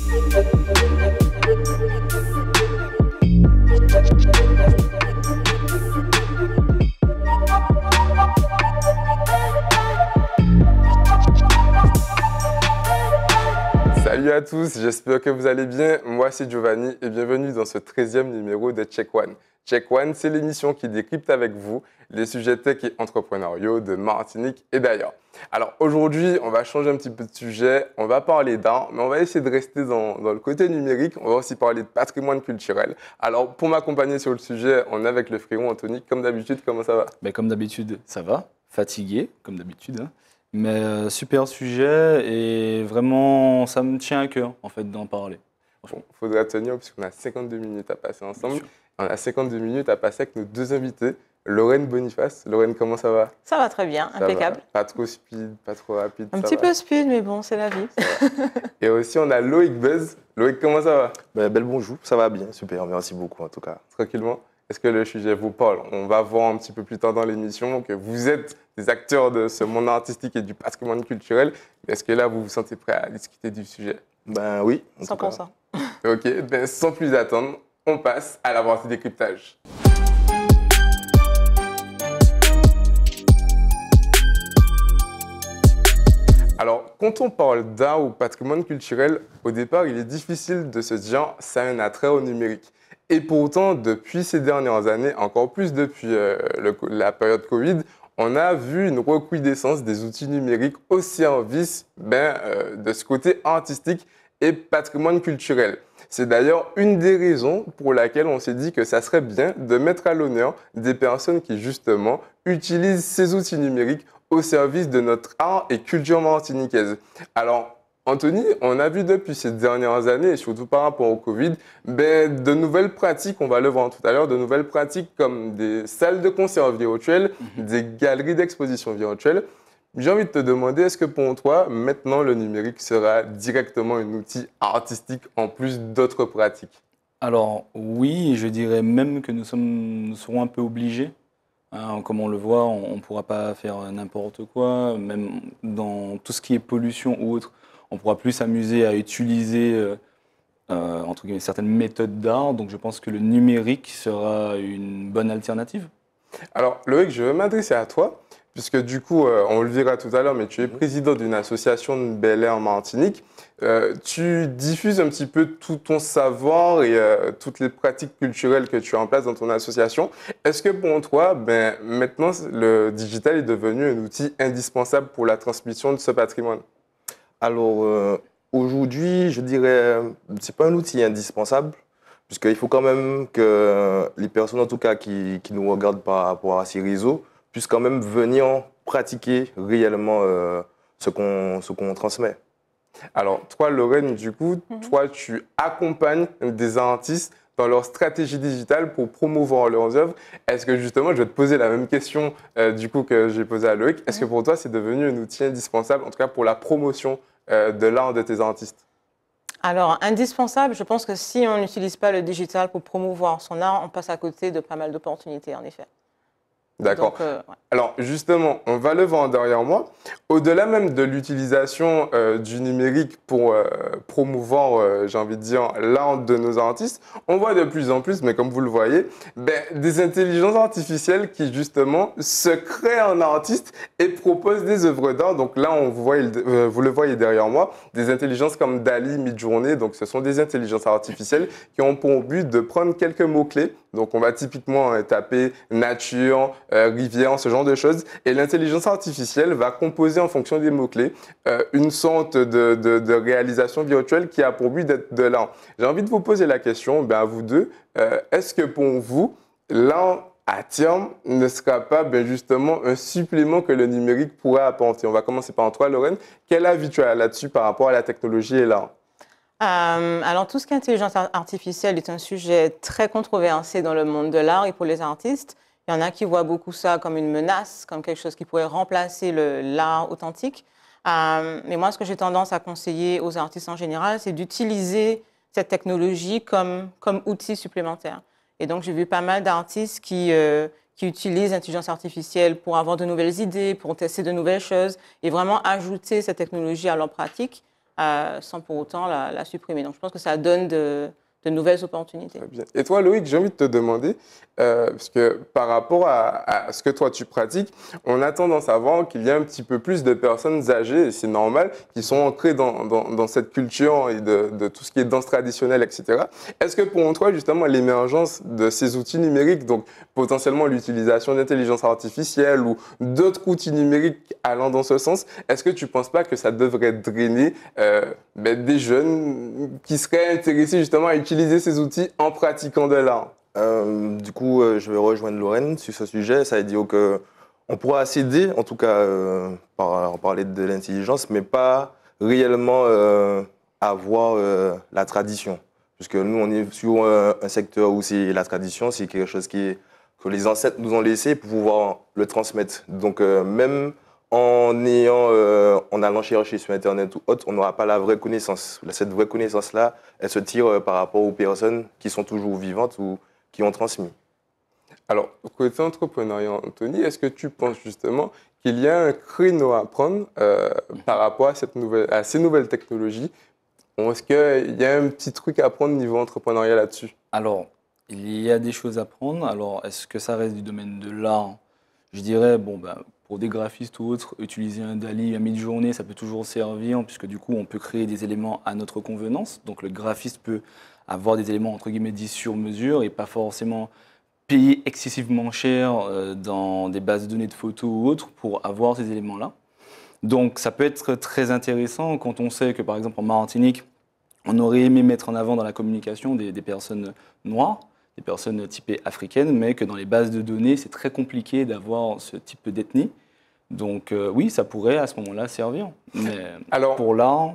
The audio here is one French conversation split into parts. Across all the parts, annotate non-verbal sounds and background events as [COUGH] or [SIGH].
Thank you. Salut à tous, j'espère que vous allez bien. Moi, c'est Giovanni et bienvenue dans ce 13e numéro de Check One. Check One, c'est l'émission qui décrypte avec vous les sujets tech et entrepreneuriaux de Martinique et d'ailleurs. Alors aujourd'hui, on va changer un petit peu de sujet, on va parler d'art, mais on va essayer de rester dans, dans, le côté numérique, on va aussi parler de patrimoine culturel. Alors pour m'accompagner sur le sujet, on est avec le frérot Anthony, comme d'habitude, comment ça va ben, Comme d'habitude, ça va, fatigué, comme d'habitude. Hein. Mais euh, super sujet et vraiment, ça me tient à cœur en fait d'en parler. Il faudrait tenir puisqu'on a 52 minutes à passer ensemble. On a 52 minutes à passer avec nos deux invités. Lorraine Boniface. Lorraine, comment ça va Ça va très bien, impeccable. Pas trop speed, pas trop rapide. Un petit peu speed, mais bon, c'est la vie. [LAUGHS] Et aussi, on a Loïc Buzz. Loïc, comment ça va ben, Bel bonjour, ça va bien, super, merci beaucoup en tout cas. Tranquillement. Est-ce que le sujet vous parle On va voir un petit peu plus tard dans l'émission que vous êtes acteurs de ce monde artistique et du patrimoine culturel. Est-ce que là, vous vous sentez prêt à discuter du sujet Ben oui. 100%. ok, ben sans plus attendre, on passe à la partie décryptage. Alors, quand on parle d'art ou patrimoine culturel, au départ, il est difficile de se dire ça a un attrait au numérique. Et pourtant, depuis ces dernières années, encore plus depuis euh, la période Covid, on a vu une recrudescence des outils numériques au service ben, euh, de ce côté artistique et patrimoine culturel. C'est d'ailleurs une des raisons pour laquelle on s'est dit que ça serait bien de mettre à l'honneur des personnes qui justement utilisent ces outils numériques au service de notre art et culture martiniquaise. Alors, Anthony, on a vu depuis ces dernières années, surtout par rapport au Covid, ben, de nouvelles pratiques, on va le voir tout à l'heure, de nouvelles pratiques comme des salles de concert virtuelles, mhm. des galeries d'exposition virtuelles. J'ai envie de te demander, est-ce que pour toi, maintenant, le numérique sera directement un outil artistique en plus d'autres pratiques Alors oui, je dirais même que nous, serons un peu obligés. Hein, comme on le voit, on ne pourra pas faire n'importe quoi, même dans tout ce qui est pollution ou autre on pourra plus s'amuser à utiliser euh, euh, certaines méthodes d'art. Donc je pense que le numérique sera une bonne alternative. Alors Loïc, je veux m'adresser à toi, puisque du coup, euh, on le verra tout à l'heure, mais tu es président d'une association de Bel Air Martinique. tu diffuses un petit peu tout ton savoir et toutes les pratiques culturelles que tu as en place dans ton association. Est-ce que pour toi, ben, maintenant, le digital est devenu un outil indispensable pour la transmission de ce patrimoine alors, euh, aujourd'hui, je dirais, euh, c'est pas un outil indispensable, puisqu'il faut quand même que les personnes, en tout cas, qui, qui nous regardent par rapport à ces réseaux, puissent quand même venir pratiquer réellement euh, ce qu'on transmet. Alors, toi, Lorraine, du coup, mhm. toi, tu accompagnes des artistes dans leur stratégie digitale pour promouvoir leurs œuvres. Est-ce que justement, je vais te poser la même question euh, du coup que j'ai posée à Loïc, est-ce que pour toi c'est devenu un outil indispensable, en tout cas pour la promotion euh, de l'art de tes artistes alors, indispensable, je pense que si on n'utilise pas le digital pour promouvoir son art, on passe à côté de pas mal d'opportunités, en effet. D'accord. Euh, Alors justement, on va le voir derrière moi. Au-delà même de l'utilisation euh, du numérique pour euh, promouvoir, j'ai envie de dire, l'art de nos artistes, on voit de plus en plus, mais comme vous le voyez, ben, des intelligences artificielles qui justement se créent en artiste et proposent des œuvres d'art. Donc là, on voit, vous le voyez derrière moi, des intelligences comme Dali, Midjourney. Donc ce sont des intelligences artificielles qui ont pour but de prendre quelques mots-clés donc on va typiquement euh, taper nature, euh, rivière, ce genre de choses. Et l'intelligence artificielle va composer en fonction des mots-clés euh, une sorte de, réalisation virtuelle qui a pour but d'être de l'art. J'ai envie de vous poser la question, ben, à vous deux, est-ce que pour vous, l'art à terme ne sera pas ben, justement un supplément que le numérique pourrait apporter On va commencer par toi, Lorraine. Quel avis tu as là-dessus par rapport à la technologie et l'art euh, alors tout ce qui est intelligence artificielle est un sujet très controversé dans le monde de l'art et pour les artistes. Il y en a qui voient beaucoup ça comme une menace, comme quelque chose qui pourrait remplacer l'art authentique. Euh, mais moi, ce que j'ai tendance à conseiller aux artistes en général, c'est d'utiliser cette technologie comme, outil supplémentaire. Et donc, j'ai vu pas mal d'artistes qui, euh, qui utilisent l'intelligence artificielle pour avoir de nouvelles idées, pour tester de nouvelles choses et vraiment ajouter cette technologie à leur pratique. Euh, sans pour autant la, la supprimer. Donc je pense que ça donne de, de nouvelles opportunités. Et toi, Loïc, j'ai envie de te demander, euh, parce que par rapport à, ce que toi tu pratiques, on a tendance à voir qu'il y a un petit peu plus de personnes âgées, et c'est normal, qui sont ancrées dans, dans, cette culture et de, tout ce qui est danse traditionnelle, etc. Est-ce que pour toi, justement, l'émergence de ces outils numériques, donc potentiellement l'utilisation d'intelligence artificielle ou d'autres outils numériques allant dans ce sens, est-ce que tu ne penses pas que ça devrait drainer euh, ben, des jeunes qui seraient intéressés justement à utiliser ces outils en pratiquant de l'art. Euh, du coup, euh, je vais rejoindre Lorraine sur ce sujet. Ça veut dire que on pourra s'aider, en tout cas, euh, par, parler de l'intelligence, mais pas réellement euh, avoir la tradition. Puisque nous, on est sur un, secteur où c'est la tradition, c'est quelque chose qui, que les ancêtres nous ont laissé pour pouvoir le transmettre. Donc, même en, ayant, euh, allant chercher sur Internet ou autre, on n'aura pas la vraie connaissance. Cette vraie connaissance-là, elle se tire euh, par rapport aux personnes qui sont toujours vivantes ou qui ont transmis. Alors, côté entrepreneuriat, Anthony, est-ce que tu penses justement qu'il y a un créneau à prendre euh, par rapport à, cette nouvelle, à ces nouvelles technologies Est-ce qu'il y a un petit truc à prendre niveau entrepreneuriat là-dessus Alors, il y a des choses à prendre. Alors, est-ce que ça reste du domaine de l'art Je dirais, bon, ben, pour des graphistes ou autres, utiliser un DALI à mi-journée, ça peut toujours servir, puisque du coup, on peut créer des éléments à notre convenance. Donc le graphiste peut avoir des éléments, entre guillemets, dits sur mesure et pas forcément payer excessivement cher euh, dans des bases de données de photos ou autres pour avoir ces éléments-là. Donc ça peut être très intéressant quand on sait que, par exemple, en Martinique, on aurait aimé mettre en avant dans la communication des, des personnes noires des personnes typées africaines, mais que dans les bases de données, c'est très compliqué d'avoir ce type d'ethnie. Donc euh, oui, ça pourrait à ce moment-là servir. Mais Alors, pour là,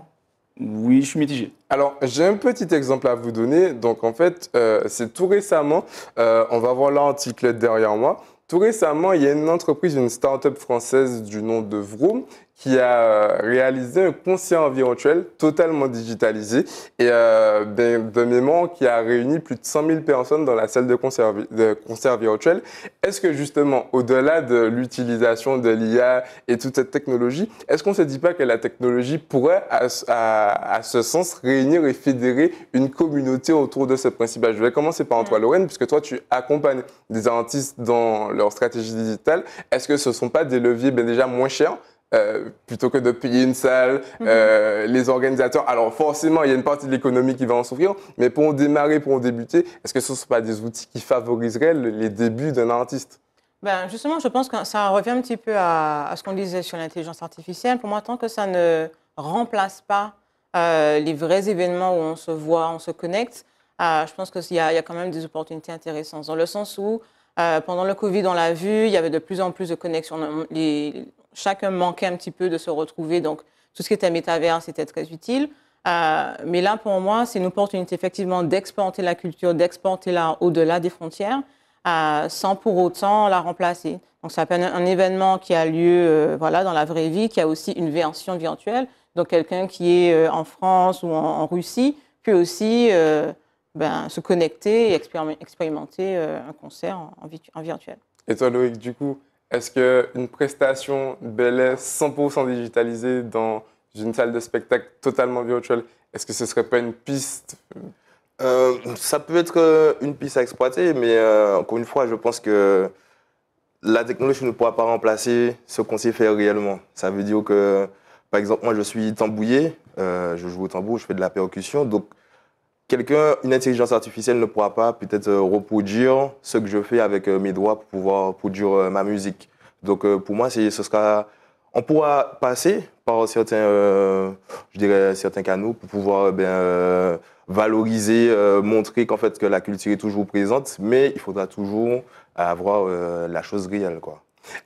oui, je suis mitigé. Alors, j'ai un petit exemple à vous donner. Donc, en fait, euh, c'est tout récemment, euh, on va voir l'article derrière moi. Tout récemment, il y a une entreprise, une start-up française du nom de Vroom, qui a euh, réalisé un concert virtuel totalement digitalisé et euh, ben, de mémoire qui a réuni plus de 100 000 personnes dans la salle de concert, virtuel. Est-ce que justement, au-delà de l'utilisation de l'IA et toute cette technologie, est-ce qu'on ne se dit pas que la technologie pourrait, à, à, ce sens, réunir et fédérer une communauté autour de ce principe Je vais commencer par Antoine Lorraine, puisque toi, tu accompagnes des artistes dans leur stratégie digitale. Est-ce que ce ne sont pas des leviers ben, déjà moins chers euh, plutôt que de payer une salle, mhm. euh, les organisateurs. Alors forcément, il y a une partie de l'économie qui va en souffrir, mais pour en démarrer, pour en débuter, est-ce que ce ne sont pas des outils qui favoriseraient les débuts d'un artiste ben Justement, je pense que ça revient un petit peu à, ce qu'on disait sur l'intelligence artificielle. Pour moi, tant que ça ne remplace pas euh, les vrais événements où on se voit, on se connecte, je pense qu'il y, y, a quand même des opportunités intéressantes, dans le sens où pendant le Covid, on l'a vu, il y avait de plus en plus de connexions. Les, chacun manquait un petit peu de se retrouver. Donc, tout ce qui était métavers, c'était très utile. Euh, mais là, pour moi, c'est une opportunité effectivement d'exporter la culture, d'exporter l'art au-delà des frontières, euh, sans pour autant la remplacer. Donc, ça un, événement qui a lieu euh, voilà, dans la vraie vie, qui a aussi une version virtuelle. Donc, quelqu'un qui est en France ou en, Russie peut aussi ben, se connecter et expérimenter un concert en virtuel. Et toi, Loïc, du coup, est-ce qu'une prestation Belay 100% digitalisée dans une salle de spectacle totalement virtuelle, est-ce que ce ne serait pas une piste euh, Ça peut être euh, une piste à exploiter, mais euh, encore une fois, je pense que la technologie ne pourra pas remplacer ce qu'on sait faire réellement. Ça veut dire que, par exemple, moi je suis tambouillé, je joue au tambour, je fais de la percussion, donc quelqu'un, une intelligence artificielle ne pourra pas peut-être euh, reproduire ce que je fais avec euh, mes doigts pour pouvoir produire euh, ma musique. Donc pour moi, ce sera, on pourra passer par certains, je dirais, certains canaux pour pouvoir bien valoriser, montrer qu'en fait que la culture est toujours présente, mais il faudra toujours avoir la chose réelle, quoi.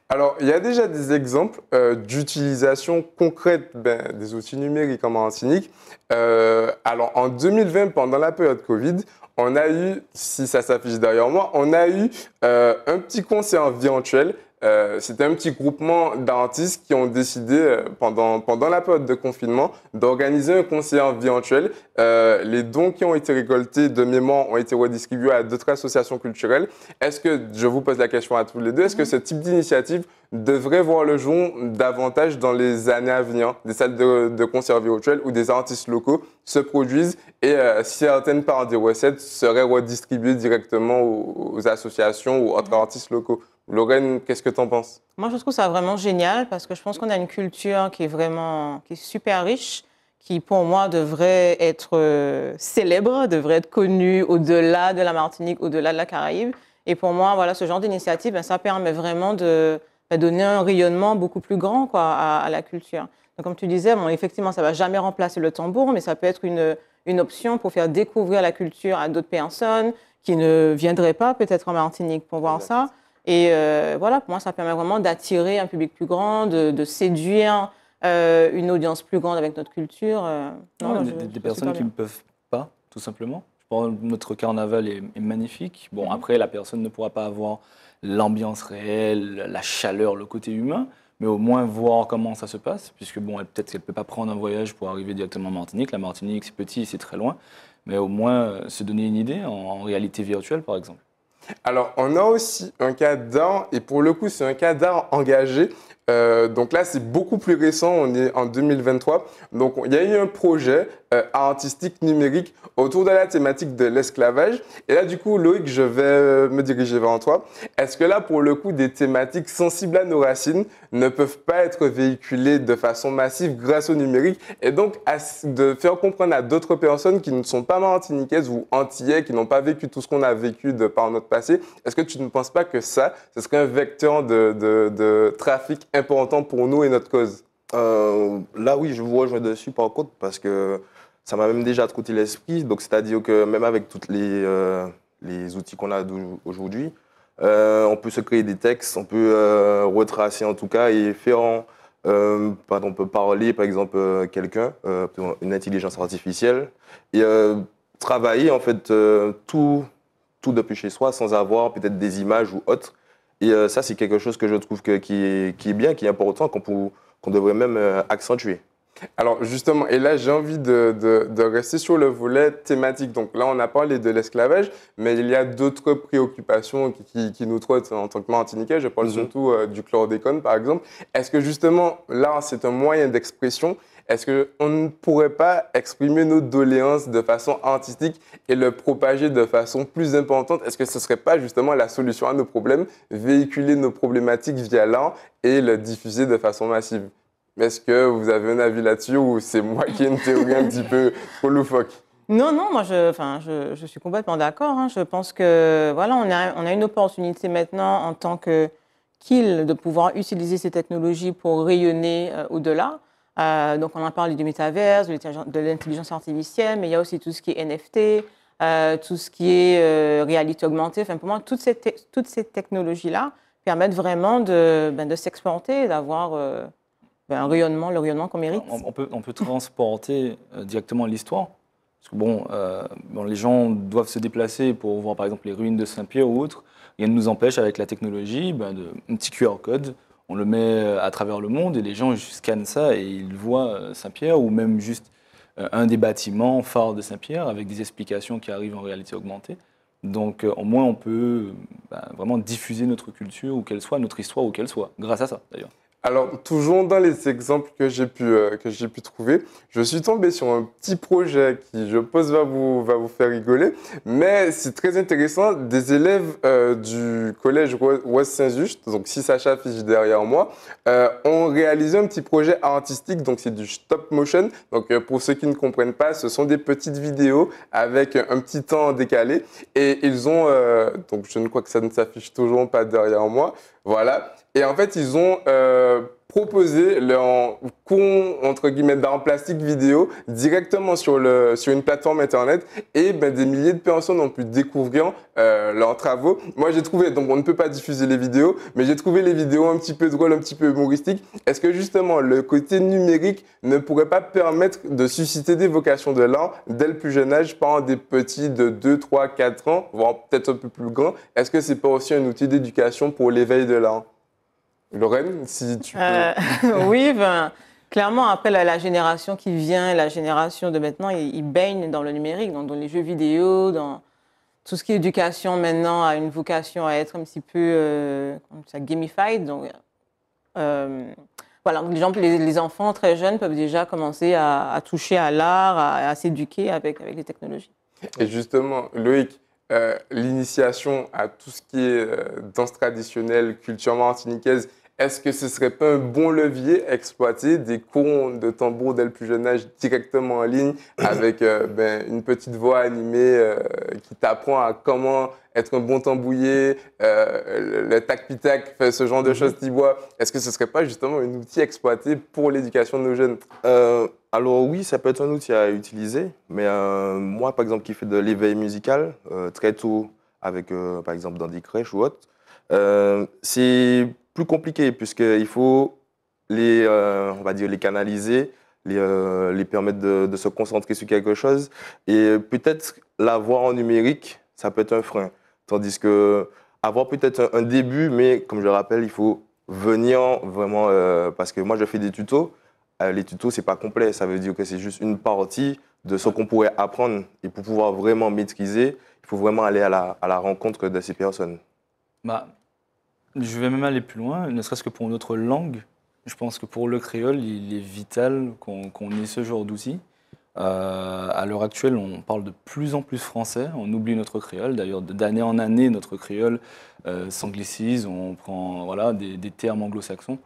Alors, il y a déjà des exemples euh, d'utilisation concrète ben, des outils numériques en Martinique. Euh, alors, en 2020, pendant la période Covid, on a eu, si ça s'affiche derrière moi, on a eu euh, un petit concert virtuel c'est euh, c'était un petit groupement d'artistes qui ont décidé euh, pendant, pendant la période de confinement d'organiser un concert virtuel. Euh, les dons qui ont été récoltés de mémoire ont été redistribués à d'autres associations culturelles. Est-ce que, je vous pose la question à tous les deux, est-ce que mhm. ce type d'initiative devrait voir le jour davantage dans les années à venir Des salles de, de concert virtuels où des artistes locaux se produisent et certaines parts des recettes seraient redistribuées directement aux, aux associations ou autres mhm. artistes locaux Lorraine, qu'est-ce que tu en penses Moi, je trouve ça vraiment génial parce que je pense qu'on a une culture qui est vraiment qui est super riche, qui pour moi devrait être euh, célèbre, devrait être connue au-delà de la Martinique, au-delà de la Caraïbe. Et pour moi, voilà, ce genre d'initiative, ben, ça permet vraiment de ben, donner un rayonnement beaucoup plus grand quoi, à, la culture. Donc, comme tu disais, bon, effectivement, ça ne va jamais remplacer le tambour, mais ça peut être une, une option pour faire découvrir la culture à d'autres personnes qui ne viendraient pas peut-être en Martinique pour voir ça. Et euh, voilà, pour moi, ça permet vraiment d'attirer un public plus grand, de, séduire euh, une audience plus grande avec notre culture. Euh. non, des, personnes qui ne peuvent pas, tout simplement. Je pense que notre carnaval est, est magnifique. Bon, mhm. après, la personne ne pourra pas avoir l'ambiance réelle, la chaleur, le côté humain, mais au moins voir comment ça se passe, puisque bon, peut-être qu'elle ne peut pas prendre un voyage pour arriver directement en Martinique. La Martinique, c'est petit, c'est très loin, mais au moins se donner une idée en réalité virtuelle, par exemple. Alors, on a aussi un cas d'art, et pour le coup, c'est un cas engagé euh, donc là, c'est beaucoup plus récent, on est en 2023. Donc il y a eu un projet euh, artistique numérique autour de la thématique de l'esclavage. Et là, du coup, Loïc, je vais euh, me diriger vers toi. Est-ce que là, pour le coup, des thématiques sensibles à nos racines ne peuvent pas être véhiculées de façon massive grâce au numérique et donc de faire comprendre à d'autres personnes qui ne sont pas martiniquaises ou antillais, qui n'ont pas vécu tout ce qu'on a vécu de par notre passé, est-ce que tu ne penses pas que ça, ce serait un vecteur de, de trafic important pour nous et notre cause. Euh, là, oui, je vous rejoins dessus, par contre, parce que ça m'a même déjà trotté l'esprit. Donc, c'est-à-dire que même avec tous les, euh, les outils qu'on a aujourd'hui, euh, on peut se créer des textes, on peut retracer en tout cas et faire. En, pardon, on peut parler, par exemple, quelqu'un, une intelligence artificielle, et travailler en fait tout, tout depuis chez soi sans avoir peut-être des images ou autres. Et euh, ça, c'est quelque chose que je trouve qui, est bien, qui est important, qu'on devrait même euh, accentuer. Alors justement, et là j'ai envie de, rester sur le volet thématique. Donc là on a parlé de l'esclavage, mais il y a d'autres préoccupations qui, nous trottent en tant que Martiniquais. Je parle mhm. surtout euh, du chlordécone par exemple. Est-ce que justement là c'est un moyen d'expression est-ce qu'on ne pourrait pas exprimer nos doléances de façon artistique et le propager de façon plus importante Est-ce que ce ne serait pas justement la solution à nos problèmes, véhiculer nos problématiques via l'art et le diffuser de façon massive Est-ce que vous avez un avis là-dessus ou c'est moi qui ai une théorie un petit peu trop loufoque non, non, moi je, enfin, je, suis complètement d'accord. Hein. Je pense que voilà, on a, une opportunité maintenant en tant que qu'il de pouvoir utiliser ces technologies pour rayonner euh, au-delà. Euh, donc, on en parle du métavers, de l'intelligence artificielle, mais il y a aussi tout ce qui est NFT, euh, tout ce qui est euh, réalité augmentée. Enfin, pour moi, toutes ces, technologies-là permettent vraiment de, s'exploiter, ben, de d'avoir ben, un rayonnement, le rayonnement qu'on mérite. On, peut, transporter directement l'histoire. Parce que bon, les gens doivent se déplacer pour voir par exemple les ruines de Saint-Pierre ou autre. Rien ne nous empêche avec la technologie ben, de, un petit QR code on le met euh, à travers le monde et les gens scannent ça et ils voient euh, Saint-Pierre ou même juste euh, un des bâtiments phares de Saint-Pierre avec des explications qui arrivent en réalité augmentée. Donc au moins on peut bah, vraiment diffuser notre culture, ou qu'elle soit, notre histoire, ou qu'elle soit, grâce à ça d'ailleurs. Alors, toujours dans les exemples que j'ai pu, euh, que j'ai pu trouver, je suis tombé sur un petit projet qui, je pense, va vous, va vous faire rigoler, mais c'est très intéressant. Des élèves euh, du collège West Saint-Just, donc si Sacha s'affiche derrière moi, euh, ont réalisé un petit projet artistique, donc c'est du stop motion. Donc, pour ceux qui ne comprennent pas, ce sont des petites vidéos avec un petit temps décalé et ils ont, donc je ne crois que ça ne s'affiche toujours pas derrière moi, voilà. Et en fait, ils ont euh, proposer leur con » entre guillemets d'art plastique vidéo directement sur le sur une plateforme internet et ben, des milliers de personnes ont pu découvrir euh, leurs travaux. Moi j'ai trouvé donc on ne peut pas diffuser les vidéos, mais j'ai trouvé les vidéos un petit peu drôles, un petit peu humoristiques. Est-ce que justement le côté numérique ne pourrait pas permettre de susciter des vocations de l'art dès le plus jeune âge pendant des petits de 2, 3, 4 ans, voire peut-être un peu plus grands Est-ce que c'est pas aussi un outil d'éducation pour l'éveil de l'art Lorraine, si tu peux. Euh, [LAUGHS] oui, ben, clairement, après la, la, génération qui vient, la génération de maintenant, ils, baignent dans le numérique, dans, dans, les jeux vidéo, dans tout ce qui est éducation maintenant a une vocation à être un petit peu euh, gamified. Donc, euh, les, enfants très jeunes peuvent déjà commencer à, toucher à l'art, à, s'éduquer avec, les technologies. Et justement, Loïc, l'initiation à tout ce qui est danse traditionnelle, culture martiniquaise est-ce que ce ne serait pas un bon levier exploiter des cours de tambour dès le plus jeune âge directement en ligne [COUGHS] avec euh, ben, une petite voix animée euh, qui t'apprend à comment être un bon tambouillé, euh, le, tac-pitac, -tac, ce genre de mm-hmm. choses, Tibois. Est-ce que ce ne serait pas justement un outil exploité pour l'éducation de nos jeunes alors oui, ça peut être un outil à utiliser, mais moi, par exemple, qui fais de l'éveil musical très tôt, avec, par exemple, dans des crèches ou autre, c'est plus compliqué puisqu'il faut les, euh, on va dire, les canaliser, les, euh, les permettre de, se concentrer sur quelque chose. Et peut-être l'avoir en numérique, ça peut être un frein. Tandis que avoir peut-être un, début, mais comme je le rappelle, il faut venir vraiment, euh, parce que moi je fais des tutos, les tutos c'est pas complet, ça veut dire que c'est juste une partie de ce qu'on pourrait apprendre. Et pour pouvoir vraiment maîtriser, il faut vraiment aller à la, à la rencontre de ces personnes. Bah, je vais même aller plus loin, ne serait-ce que pour notre langue. Je pense que pour le créole, il est vital qu'on ait ce genre d'outils. Euh, à l'heure actuelle, on parle de plus en plus français, on oublie notre créole. D'ailleurs, d'année en année, notre créole euh, s'anglicise, on prend voilà, des termes anglo-saxons.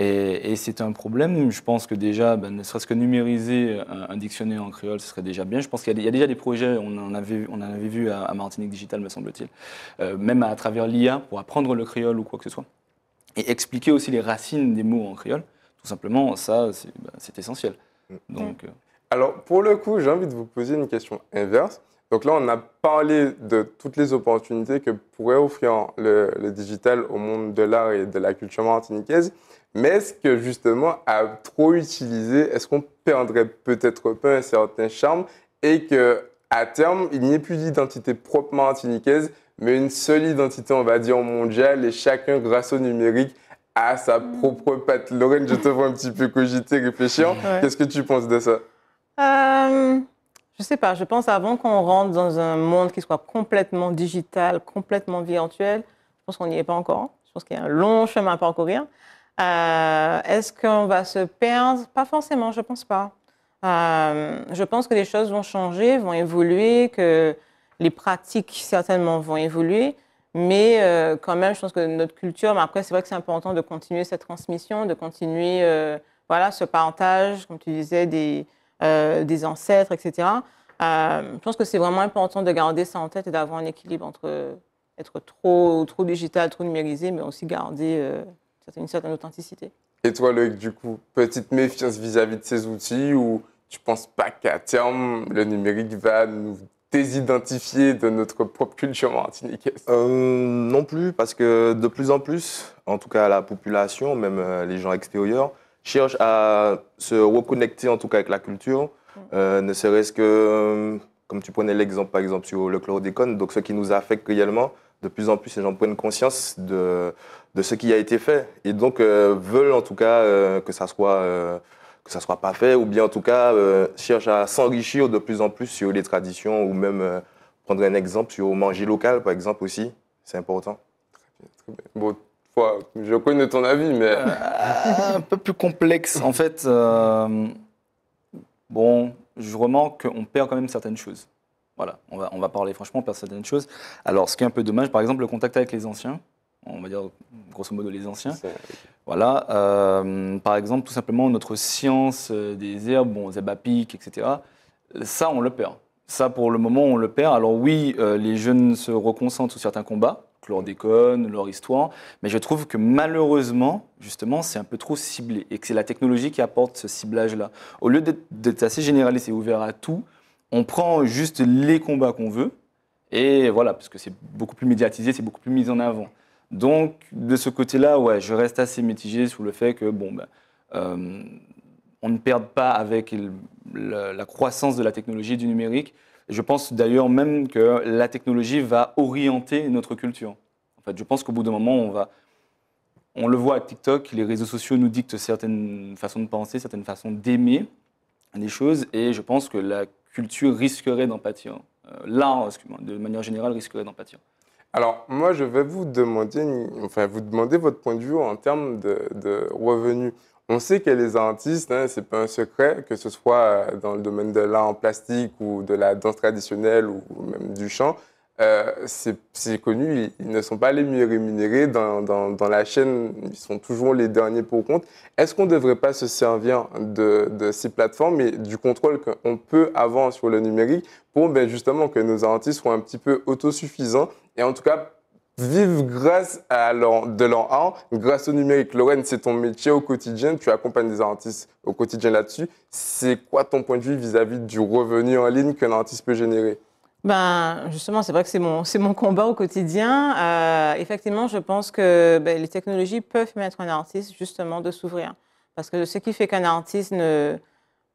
Et, c'est un problème. Je pense que déjà, ben, ne serait-ce que numériser un, dictionnaire en créole, ce serait déjà bien. Je pense qu'il y, a déjà des projets, on en avait, vu à, Martinique Digital, me semble-t-il, euh, même à, travers l'IA, pour apprendre le créole ou quoi que ce soit. Et expliquer aussi les racines des mots en créole, tout simplement, ça, c'est ben, essentiel. Mm. Donc, euh, Alors, pour le coup, j'ai envie de vous poser une question inverse. Donc là, on a parlé de toutes les opportunités que pourrait offrir le, le digital au monde de l'art et de la culture martiniquaise. Mais est-ce que justement, à trop utiliser, est-ce qu'on perdrait peut-être pas un certain charme et que à terme, il n'y ait plus d'identité proprement martiniquaise, mais une seule identité, on va dire, mondiale et chacun grâce au numérique à sa mm. propre patte. Lorraine, je te vois un petit peu cogiter, réfléchir. Qu'est-ce que tu penses de ça euh, Je sais pas. Je pense avant qu'on rentre dans un monde qui soit complètement digital, complètement virtuel, je pense qu'on n'y est pas encore. Je pense qu'il y a un long chemin à parcourir. Euh, est-ce qu'on va se perdre Pas forcément, je pense pas. Euh, je pense que les choses vont changer, vont évoluer, que les pratiques certainement vont évoluer, mais euh, quand même, je pense que notre culture, mais après, c'est vrai que c'est important de continuer cette transmission, de continuer voilà, ce partage, comme tu disais, des, des ancêtres, etc. je pense que c'est vraiment important de garder ça en tête et d'avoir un équilibre entre être trop, trop digital, trop numérisé, mais aussi garder une certaine authenticité. Et toi, Loïc, du coup, petite méfiance vis-à-vis de ces outils ou tu penses pas qu'à terme, le numérique va nous désidentifier de notre propre culture martiniquaise euh, Non plus, parce que de plus en plus, en tout cas la population, même euh, les gens extérieurs, cherchent à se reconnecter en tout cas avec la culture, mm. euh, ne serait-ce que, comme tu prenais l'exemple par exemple sur le chlordécone, donc ce qui nous affecte réellement, de plus en plus, les gens prennent conscience de, ce qui a été fait. Et donc, euh, veulent en tout cas euh, que ça soit. Euh, que ça soit pas fait, ou bien en tout cas cherchent à s'enrichir de plus en plus sur les traditions, ou même prendre un exemple sur manger local, par exemple aussi, c'est important. Très bien, très bien. Bon, je connais ton avis, mais un peu plus complexe. En fait, bon, je remarque qu'on perd quand même certaines choses. Voilà, on va, parler franchement perd certaines choses. Alors, ce qui est un peu dommage, par exemple, le contact avec les anciens, on va dire grosso modo les anciens. Voilà, euh, par exemple, tout simplement, notre science euh, des herbes, bon, zébapique, etc., ça, on le perd. Ça, pour le moment, on le perd. Alors oui, euh, les jeunes se reconcentrent sur certains combats, chlordécone, leur histoire, mais je trouve que malheureusement, justement, c'est un peu trop ciblé et que c'est la technologie qui apporte ce ciblage-là. Au lieu d'être assez généraliste et ouvert à tout, on prend juste les combats qu'on veut, et voilà, parce que c'est beaucoup plus médiatisé, c'est beaucoup plus mis en avant. Donc, de ce côté-là, ouais, je reste assez mitigé sur le fait que, bon, ben, euh, on ne perde pas avec la, croissance de la technologie du numérique. Je pense d'ailleurs même que la technologie va orienter notre culture. En fait, je pense qu'au bout d'un moment, on va, on le voit à TikTok, les réseaux sociaux nous dictent certaines façons de penser, certaines façons d'aimer des choses, et je pense que la culture risquerait d'en pâtir L'art, de manière générale, risquerait d'en alors, moi, je vais vous demander, enfin, vous demander votre point de vue en termes de, revenus. On sait que les artistes, hein, ce n'est pas un secret, que ce soit euh, dans le domaine de l'art en plastique ou de la danse traditionnelle ou même du chant, euh, c'est connu, ils, ne sont pas les mieux rémunérés dans, la chaîne, ils sont toujours les derniers pour compte. Est-ce qu'on ne devrait pas se servir de, ces plateformes et du contrôle qu'on peut avoir sur le numérique pour ben, justement que nos artistes soient un petit peu autosuffisants et en tout cas vivent grâce à de leur art, grâce au numérique. Lorraine, c'est ton métier au quotidien, tu accompagnes des artistes au quotidien là-dessus. C'est quoi ton point de vue vis-à-vis -vis du revenu en ligne qu'un artiste peut générer ben, justement, c'est vrai que c'est mon, combat au quotidien. Euh, effectivement, je pense que ben, les technologies peuvent mettre un artiste justement de s'ouvrir. Parce que ce qui fait qu'un artiste,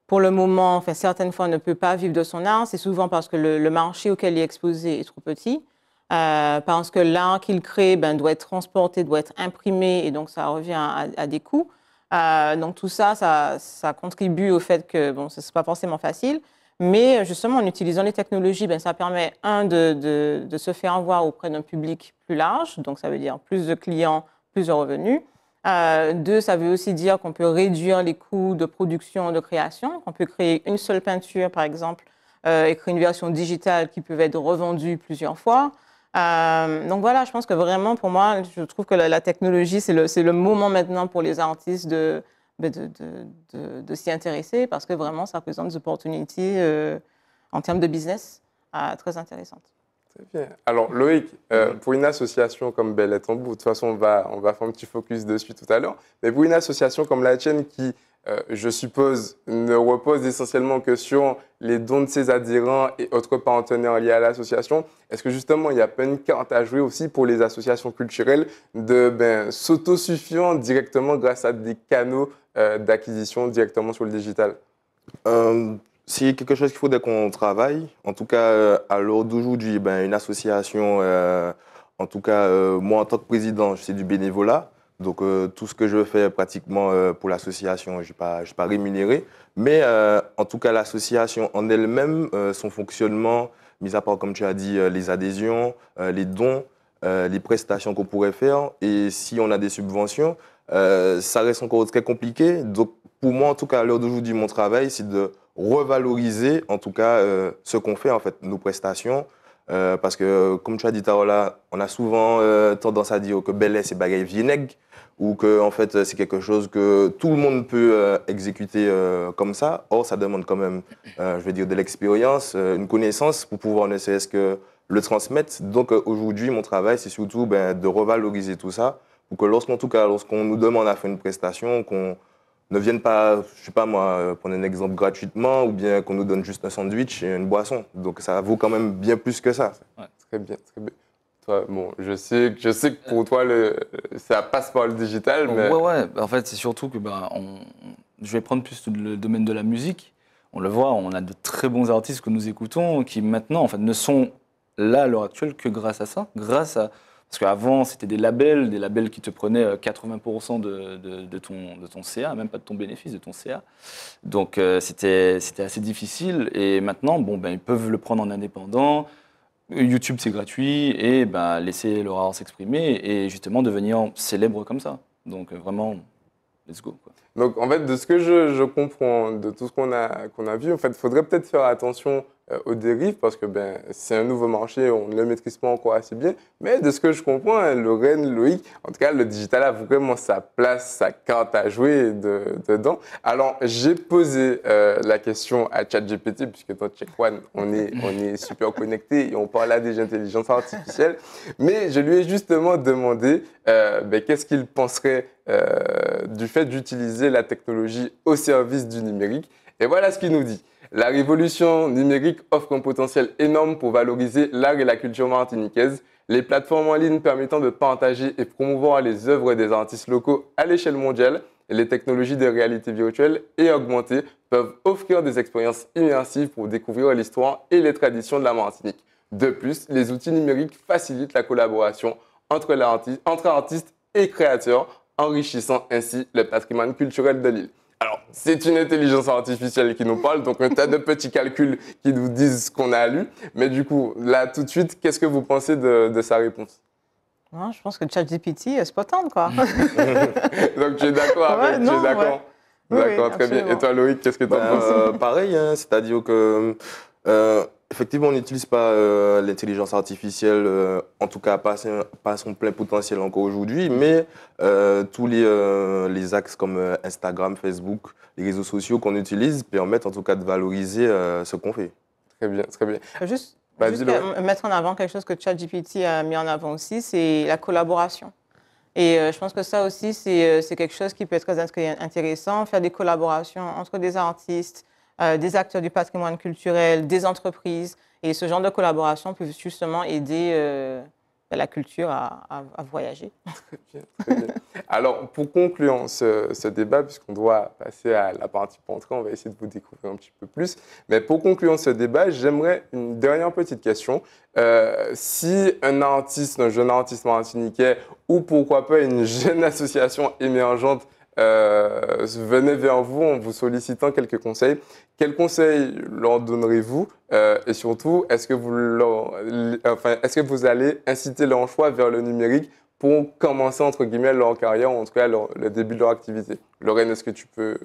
pour le moment, enfin, certaines fois, ne peut pas vivre de son art, c'est souvent parce que le, marché auquel il est exposé est trop petit. Euh, parce que l'art qu'il crée ben, doit être transporté, doit être imprimé, et donc ça revient à, des coûts. Euh, donc tout ça, ça, contribue au fait que bon, ce n'est pas forcément facile. Mais euh, justement, en utilisant les technologies, ben, ça permet, un, de, de, se faire voir auprès d'un public plus large, donc ça veut dire plus de clients, plus de revenus. Euh, deux, ça veut aussi dire qu'on peut réduire les coûts de production, de création, qu'on peut créer une seule peinture, par exemple, et euh, créer une version digitale qui peut être revendue plusieurs fois. donc voilà, je pense que vraiment, pour moi, je trouve que la, technologie, c'est le, le, moment maintenant pour les artistes de, ben, de, de, de, s'y intéresser parce que vraiment, ça représente des opportunités euh, en termes de business très intéressantes. Très bien. Alors, Loïc, euh, pour une association comme Belle et Tambour, de toute façon, on va, on va faire un petit focus dessus tout à l'heure, mais pour une association comme la tienne qui euh, je suppose, ne repose essentiellement que sur les dons de ses adhérents et autres partenaires liés à l'association. Est-ce que justement, il n'y a pas une carte à jouer aussi pour les associations culturelles de ben, s'autosuffisant directement grâce à des canaux euh, d'acquisition directement sur le digital C'est euh, quelque chose qu'il faudrait qu'on travaille. En tout cas, à l'heure d'aujourd'hui, ben, une association, en tout cas, moi en tant que président, je du bénévolat. Donc euh, tout ce que je fais pratiquement euh, pour l'association, je ne suis, pas rémunéré. Mais euh, en tout cas, l'association en elle-même, son fonctionnement, mis à part, comme tu as dit, les adhésions, les dons, les prestations qu'on pourrait faire, et si on a des subventions, ça reste encore très compliqué. Donc pour moi, en tout cas, à l'heure d'aujourd'hui, mon travail, c'est de revaloriser, en tout cas, ce qu'on fait, en fait, nos prestations, euh, parce que, euh, comme tu as dit, Tarola, on a souvent euh, tendance à dire que est c'est bagaille vinègre, ou que, en fait, c'est quelque chose que tout le monde peut exécuter comme ça. Or, ça demande quand même, je veux dire, de l'expérience, une connaissance pour pouvoir ne serait-ce que le transmettre. Donc, aujourd'hui, mon travail, c'est surtout ben, de revaloriser tout ça, pour que lorsqu'en tout cas, lorsqu'on nous demande à faire une prestation, qu'on ne viennent pas, je sais pas moi, euh, prendre un exemple gratuitement ou bien qu'on nous donne juste un sandwich et une boisson. Donc ça vaut quand même bien plus que ça. Ouais. Très bien, très bien. Toi, bon, je sais, je sais que pour toi, le, ça passe par le digital, mais... Ouais, ouais. En fait, c'est surtout que ben, on, je vais prendre plus le domaine de la musique. On le voit, on a de très bons artistes que nous écoutons qui maintenant, en fait, ne sont là à l'heure actuelle que grâce à ça, grâce à parce qu'avant, c'était des labels, des labels qui te prenaient 80% euh, de, ton, de ton CA, même pas de ton bénéfice, de ton CA. Donc euh, c'était c'était assez difficile. Et maintenant, bon, ben, ils peuvent le prendre en indépendant. YouTube, c'est gratuit. Et ben, laisser leur s'exprimer et justement devenir célèbre comme ça. Donc euh, vraiment, let's go. Donc en fait, de ce que je, comprends, de tout ce qu'on a, qu'on a vu, en fait, il faudrait peut-être faire attention euh, au dérive parce que ben, c'est un nouveau marché, on ne le maîtrise pas encore assez bien. Mais de ce que je comprends, hein, Lorraine, Loïc, en tout cas, le digital a vraiment sa place, sa carte à jouer dedans. Alors, j'ai posé euh, la question à ChatGPT, puisque dans Check One, on est, [LAUGHS] on est super connecté et on parle là des intelligences artificielles. Mais je lui ai justement demandé euh, ben, qu'est-ce qu'il penserait du fait d'utiliser la technologie au service du numérique. Et voilà ce qu'il nous dit. La révolution numérique offre un potentiel énorme pour valoriser l'art et la culture martiniquaise. Les plateformes en ligne permettant de partager et promouvoir les œuvres des artistes locaux à l'échelle mondiale, et les technologies de réalité virtuelle et augmentée peuvent offrir des expériences immersives pour découvrir l'histoire et les traditions de la Martinique. De plus, les outils numériques facilitent la collaboration entre, entre artistes et créateurs, enrichissant ainsi le patrimoine culturel de l'île. Alors, c'est une intelligence artificielle qui nous parle, donc un tas de petits calculs qui nous disent ce qu'on a lu. Mais du coup, là, tout de suite, qu'est-ce que vous pensez de, de sa réponse non, hein, Je pense que ChatGPT, euh, est pas tendre, quoi. [LAUGHS] donc, tu es d'accord avec Tu es d'accord D'accord, très bien. Et toi, Loïc, qu'est-ce que tu en ben, penses euh, Pareil, hein, c'est-à-dire que. Euh, Effectivement, on n'utilise pas euh, l'intelligence artificielle, euh, en tout cas pas, pas, son plein potentiel encore aujourd'hui, mais euh, tous les, les, axes comme Instagram, Facebook, les réseaux sociaux qu'on utilise permettent en tout cas de valoriser ce qu'on fait. Très bien, très bien. Juste, bah, juste mettre en avant quelque chose que ChatGPT a mis en avant aussi, c'est la collaboration. Et je pense que ça aussi, c'est quelque chose qui peut être très intéressant, faire des collaborations entre des artistes, euh, des acteurs du patrimoine culturel, des entreprises. Et ce genre de collaboration peut justement aider euh, ben, la culture à, voyager. [LAUGHS] Très bien, Alors, pour conclure ce, débat, puisqu'on doit passer à la partie entrée, on va essayer de vous découvrir un petit peu plus. Mais pour conclure ce débat, j'aimerais une dernière petite question. Euh, si un artiste, un jeune artiste martiniquais, ou pourquoi pas une jeune association émergente euh, venez vers vous en vous sollicitant quelques conseils. Quels conseils leur donnerez-vous euh, Et surtout, est-ce que, vous que vous allez inciter leur choix vers le numérique pour commencer, entre guillemets, leur carrière, ou en tout cas le début de leur activité Lorraine, est-ce que tu peux...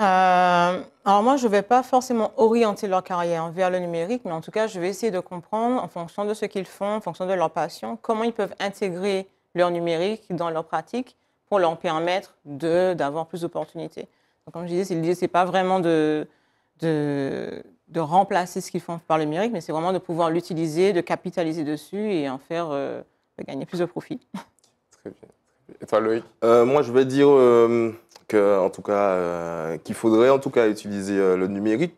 Euh, alors moi, je ne vais pas forcément orienter leur carrière vers le numérique, mais en tout cas, je vais essayer de comprendre en fonction de ce qu'ils font, en fonction de leur passion, comment ils peuvent intégrer leur numérique dans leur pratique pour leur permettre d'avoir plus d'opportunités. Comme je disais, l'idée, ce n'est pas vraiment de, de, remplacer ce qu'ils font par le numérique, mais c'est vraiment de pouvoir l'utiliser, de capitaliser dessus et en faire euh, gagner plus de profit. [LAUGHS] Très bien. Et toi, Loïc euh, Moi, je vais dire euh, que, en tout cas, qu'il faudrait en tout cas utiliser le numérique,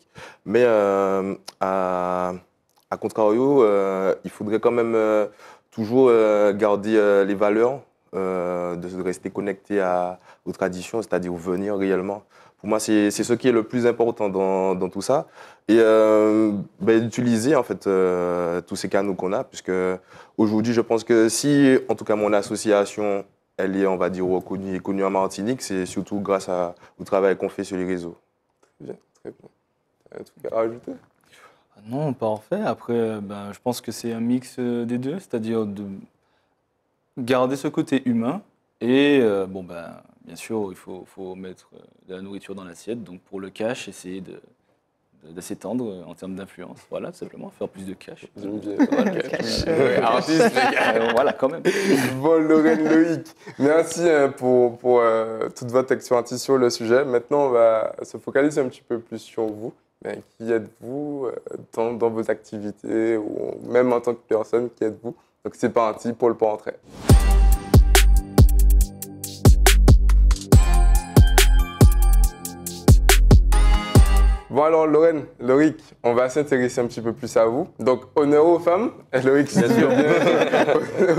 mais à, contrario, il faudrait quand même toujours garder les valeurs euh, de rester connecté à, aux traditions, c'est-à-dire venir réellement. Pour moi, c'est ce qui est le plus important dans, dans tout ça. Et euh, ben, d'utiliser en fait euh, tous ces canaux qu'on a, puisque aujourd'hui, je pense que si, en tout cas, mon association, elle est, on va dire, reconnue connue en Martinique, c'est surtout grâce au travail qu'on fait sur les réseaux. Bien, très bien. Un truc à rajouter Non, parfait. Après, ben, je pense que c'est un mix des deux, c'est-à-dire de garder ce côté humain. Et euh, bon, ben, bien sûr, il faut, faut mettre euh, de la nourriture dans l'assiette. Donc pour le cash, essayer de, de s'étendre euh, en termes d'influence. Voilà, tout simplement, faire plus de cash. voilà, [LAUGHS] voilà, quand même. Bon, Lorraine Loïc, merci hein, pour, pour toute votre action sur le sujet. Maintenant, on va se focaliser un petit peu plus sur vous. Ben, qui êtes-vous dans, dans, vos activités ou même en tant que personne, qui êtes-vous donc c'est parti pour le portrait. Bon alors Lorraine, Loric, on va s'intéresser un petit peu plus à vous. Donc honneur aux femmes, [LAUGHS] Loric, bien sûr.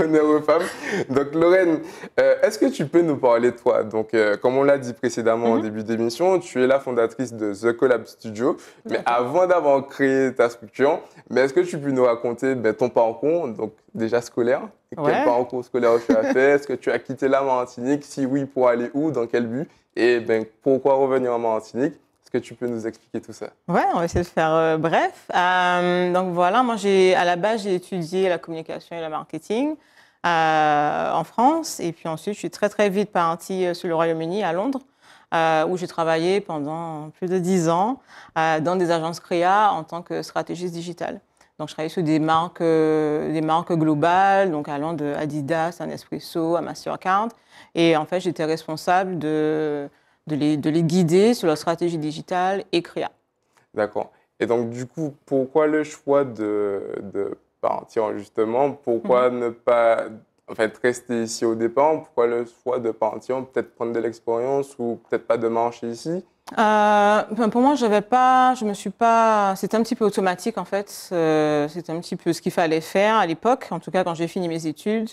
[LAUGHS] honneur aux femmes. Donc Lorraine, euh, est-ce que tu peux nous parler de toi Donc euh, comme on l'a dit précédemment au mhm. début d'émission, tu es la fondatrice de The Collab Studio. Mais avant d'avoir créé ta structure, mais est-ce que tu peux nous raconter ben, ton parcours, donc déjà scolaire Quel parcours scolaire tu as fait Est-ce que tu as quitté la Martinique Si oui, pour aller où Dans quel but Et ben pourquoi revenir en Martinique est-ce que tu peux nous expliquer tout ça Ouais, on va essayer de faire euh, bref. Euh, donc voilà, moi j'ai à la base j'ai étudié la communication et le marketing euh, en France, et puis ensuite je suis très très vite partie sur le Royaume-Uni à Londres. où j'ai travaillé pendant plus de dix ans dans des agences créa en tant que stratégiste digitale. Donc, je travaillais sur des marques, des marques globales, donc allant de Adidas à Nespresso à Mastercard. Et en fait, j'étais responsable de, de les, de les guider sur leur stratégie digitale et créa. D'accord. Et donc, du coup, pourquoi le choix de, de partir justement Pourquoi mhm. ne pas rester ici au départ Pourquoi le choix de partir Peut-être prendre de l'expérience ou peut-être pas de marcher ici euh, ben, Pour moi, j'avais pas, je me suis pas. c'est un petit peu automatique en fait. Euh, c'est un petit peu ce qu'il fallait faire à l'époque. En tout cas, quand j'ai fini mes études,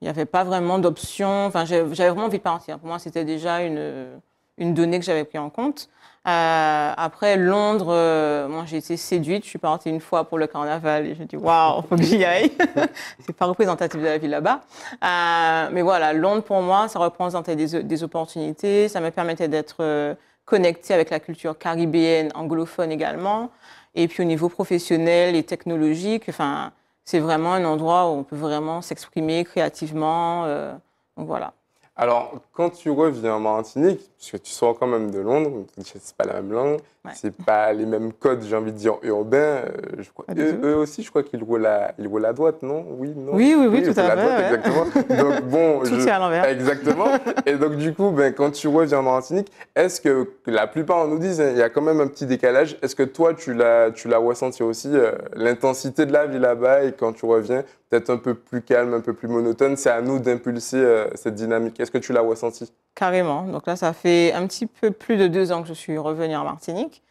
il n'y avait pas vraiment d'option. Enfin, j'avais vraiment envie de partir. Pour moi, c'était déjà une une donnée que j'avais pris en compte. Euh, après Londres, euh, moi j'ai été séduite. Je suis partie une fois pour le carnaval et j'ai dit waouh, faut que j'y aille. [LAUGHS] c'est pas représentatif de la ville là-bas. Euh, mais voilà, Londres pour moi, ça représentait des, des opportunités. Ça me permettait d'être euh, connectée avec la culture caribéenne, anglophone également. Et puis au niveau professionnel et technologique, enfin, c'est vraiment un endroit où on peut vraiment s'exprimer créativement. Euh, donc voilà. Alors, quand tu reviens en Martinique, puisque tu sors quand même de Londres, c'est pas la même langue, c'est pas les mêmes codes, j'ai envie de dire, urbains. Euh, je crois, eux, aussi, je crois qu'ils roulent, à, droite, non Oui, non Oui, oui, oui, tout à fait. [LAUGHS] tout est à l'envers. Exactement. Et donc, du coup, ben, quand tu reviens en Martinique, est-ce que la plupart nous disent, hein, il y a quand même un petit décalage, est-ce que toi, tu l'as ressenti aussi, euh, l'intensité de la vie là-bas, et quand tu reviens, peut-être un peu plus calme, un peu plus monotone. C'est à nous d'impulser euh, cette dynamique. Est-ce que tu l'as ressenti Carrément. Donc là, ça fait un petit peu plus de deux ans que je suis revenue en Martinique.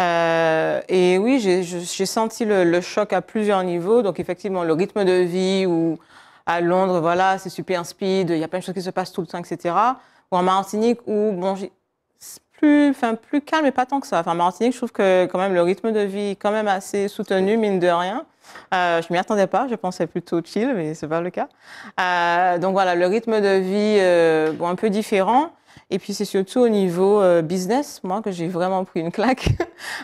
Euh, et oui, j'ai senti le, choc à plusieurs niveaux. Donc effectivement, le rythme de vie où à Londres, voilà, c'est super speed, il y a plein de choses qui se passent tout le temps, etc. Ou en Martinique, où bon, plus, enfin, plus calme mais pas tant que ça. En Martinique, je trouve que quand même le rythme de vie est quand même assez soutenu, mine de rien. Euh, je m'y attendais pas, je pensais plutôt chill, mais c'est pas le cas. Euh, donc voilà, le rythme de vie euh, bon, un peu différent. Et puis c'est surtout au niveau euh, business, moi, que j'ai vraiment pris une claque.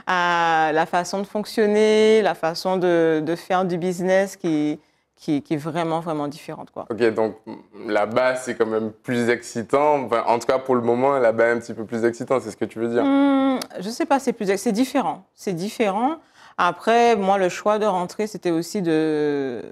à [LAUGHS] la façon de fonctionner, la façon de, faire du business qui, est vraiment, vraiment différente. Quoi. Ok, donc mm, là-bas, c'est quand même plus excitant. en tout cas, pour le moment, là-bas, un petit peu plus excitant, c'est ce que tu veux dire Je hmm, Je sais pas, c'est plus, c'est différent. C'est différent. Après, moi, le choix de rentrer, c'était aussi de,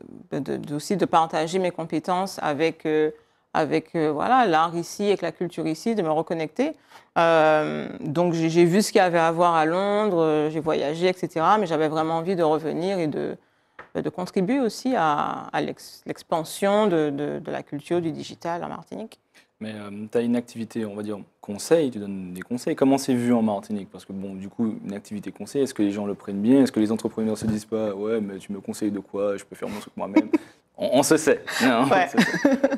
aussi de partager mes compétences avec, euh, avec euh, voilà, l'art ici, avec la culture ici, de me reconnecter. Euh, donc, j'ai vu ce qu'il y avait à voir à Londres, j'ai voyagé, etc. Mais j'avais vraiment envie de revenir et de, bah, de contribuer aussi à, l'expansion de, de, de, la culture du digital en Martinique. Mais tu as une activité, on va dire, conseils, tu donnes des conseils. Comment c'est vu en Martinique Parce que, bon, du coup, une activité conseil, est-ce que les gens le prennent bien Est-ce que les entrepreneurs se disent pas, ouais, mais tu me conseilles de quoi Je peux faire mon truc moi-même on, se [LAUGHS] sait.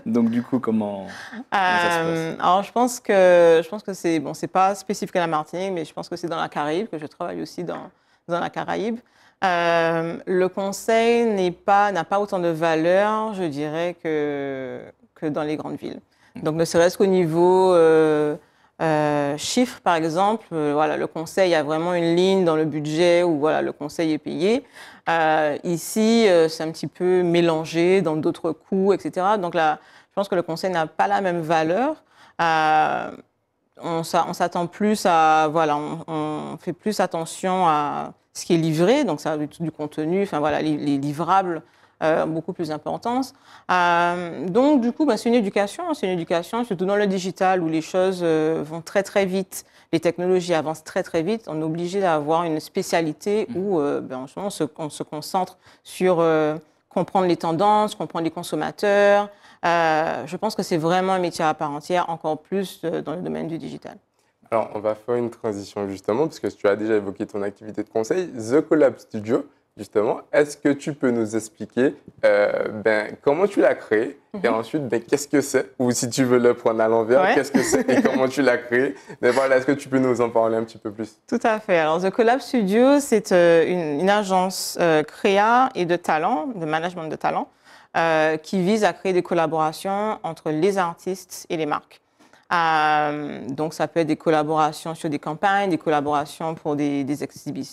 Donc, du coup, comment, ça se passe euh, Alors, je pense que, je pense que c'est, bon, c'est pas spécifique à la Martinique, mais je pense que c'est dans la Caraïbe, que je travaille aussi dans, dans la Caraïbe. Euh, le conseil n'est pas, n'a pas autant de valeur, je dirais, que, que dans les grandes villes. Hmm. Donc, ne serait-ce qu'au niveau euh, euh, chiffres, par exemple, euh, voilà, le conseil a vraiment une ligne dans le budget où voilà, le conseil est payé. Euh, ici, c'est un petit peu mélangé dans d'autres coûts, etc. Donc là, je pense que le conseil n'a pas la même valeur. on s'attend plus à, voilà, on, fait plus attention à ce qui est livré, donc ça du contenu, enfin voilà, les livrables. Euh, beaucoup plus importance. Euh, donc, du coup, bah, c'est une éducation, hein, c'est une éducation, surtout dans le digital où les choses euh, vont très très vite, les technologies avancent très très vite. On est obligé d'avoir une spécialité mm. où, ben, on, se, on, se, concentre sur comprendre les tendances, comprendre les consommateurs. je pense que c'est vraiment un métier à part entière, encore plus dans le domaine du digital. Alors, on va faire une transition justement, parce que tu as déjà évoqué ton activité de conseil. The Collab Studio, justement, est-ce que tu peux nous expliquer euh, ben, comment tu l'as créé et mhm. ensuite ben, qu'est-ce que c'est Ou si tu veux le prendre à l'envers, qu'est-ce que c'est et comment tu l'as créé voilà, est-ce que tu peux nous en parler un petit peu plus Tout à fait. Alors, The Collab Studio, c'est euh, une, agence euh, créa et de talent, de management de talent, qui vise à créer des collaborations entre les artistes et les marques. Euh, donc, ça peut être des collaborations sur des campagnes, des collaborations pour des, des,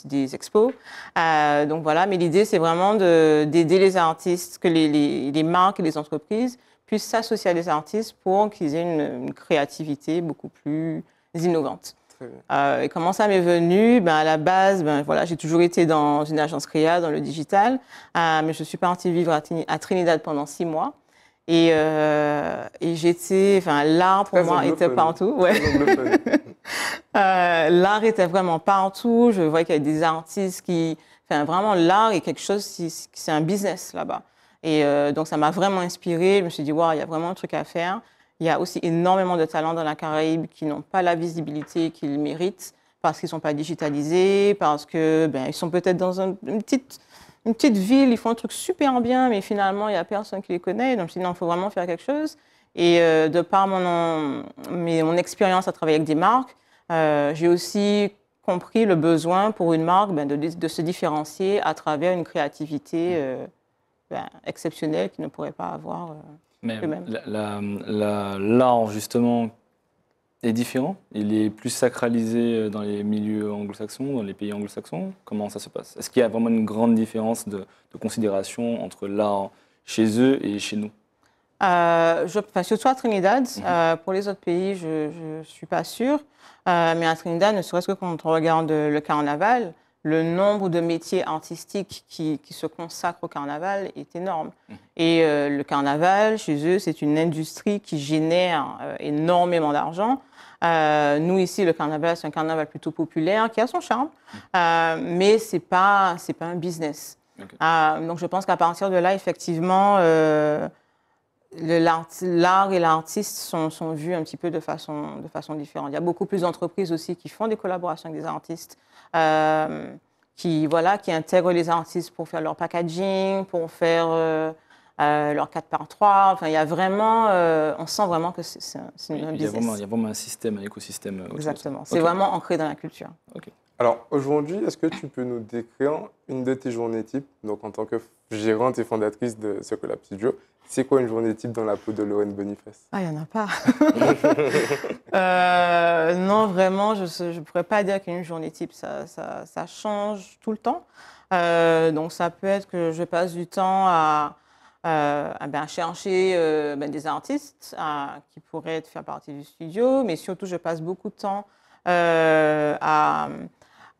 des expos. Euh, donc, voilà. Mais l'idée, c'est vraiment d'aider les artistes, que les, les, les, marques et les entreprises puissent s'associer à des artistes pour qu'ils aient une, une, créativité beaucoup plus innovante. Euh, et comment ça m'est venu ben, À la base, ben, voilà, j'ai toujours été dans une agence créa, dans le digital, euh, mais je suis partie vivre à Trinidad pendant six mois. Euh, et, j'étais, enfin, l'art pour moi était partout. Ouais. [LAUGHS] Euh, l'art était vraiment partout. Je voyais qu'il y a des artistes qui, enfin, vraiment, l'art est quelque chose, c'est un business là-bas. Et euh, donc, ça m'a vraiment inspiré Je me suis dit, waouh, il y a vraiment un truc à faire. Il y a aussi énormément de talents dans la Caraïbe qui n'ont pas la visibilité qu'ils méritent parce qu'ils ne sont pas digitalisés, parce que ben, ils sont peut-être dans une petite une petite ville, ils font un truc super bien, mais finalement, il n'y a personne qui les connaît. Donc, je me non, il faut vraiment faire quelque chose. Et euh, de par mon, mon expérience à travailler avec des marques, euh, j'ai aussi compris le besoin pour une marque ben, de, se différencier à travers une créativité mm. euh, ben, exceptionnelle qu'ils ne pourrait pas avoir. Mais la, la, justement, est différent Il est plus sacralisé euh, dans les milieux anglo-saxons, dans les pays anglo-saxons Comment ça se passe Est-ce qu'il y a vraiment une grande différence de, considération entre l'art chez eux et chez nous euh, je, enfin, Surtout à Trinidad. Mhm. Euh, pour les autres pays, je ne suis pas sûre. Euh, mais à Trinidad, ne serait-ce que quand on regarde le carnaval, le nombre de métiers artistiques qui, se consacrent au carnaval est énorme. Mmh. Et euh, le carnaval, chez eux, c'est une industrie qui génère euh, énormément d'argent. Euh, nous, ici, le carnaval, c'est un carnaval plutôt populaire qui a son charme, mmh. mais ce n'est pas, pas un business. donc, je pense qu'à partir de là, effectivement, l'art et l'artiste sont, sont, vus un petit peu de façon, de façon différente. Il y a beaucoup plus d'entreprises aussi qui font des collaborations avec des artistes, euh, qui, voilà, qui intègrent les artistes pour faire leur packaging, pour faire euh, euh, leur 4 par 3 Enfin, il y a vraiment, on sent vraiment que c'est un, Il y a vraiment un système, un écosystème. Exactement. C'est vraiment ancré dans la culture. OK. Alors aujourd'hui, est-ce que tu peux nous décrire une de tes journées types Donc en tant que gérante et fondatrice de ce Up Studio, c'est quoi une journée type dans la peau de Lorraine Boniface Ah, il n'y en a pas. [LAUGHS] Euh, non, vraiment, je ne pourrais pas dire qu'une journée type, ça, change tout le temps. Euh, donc ça peut être que je passe du temps à, euh, ben, chercher ben, des artistes qui pourraient faire partie du studio, mais surtout je passe beaucoup de temps à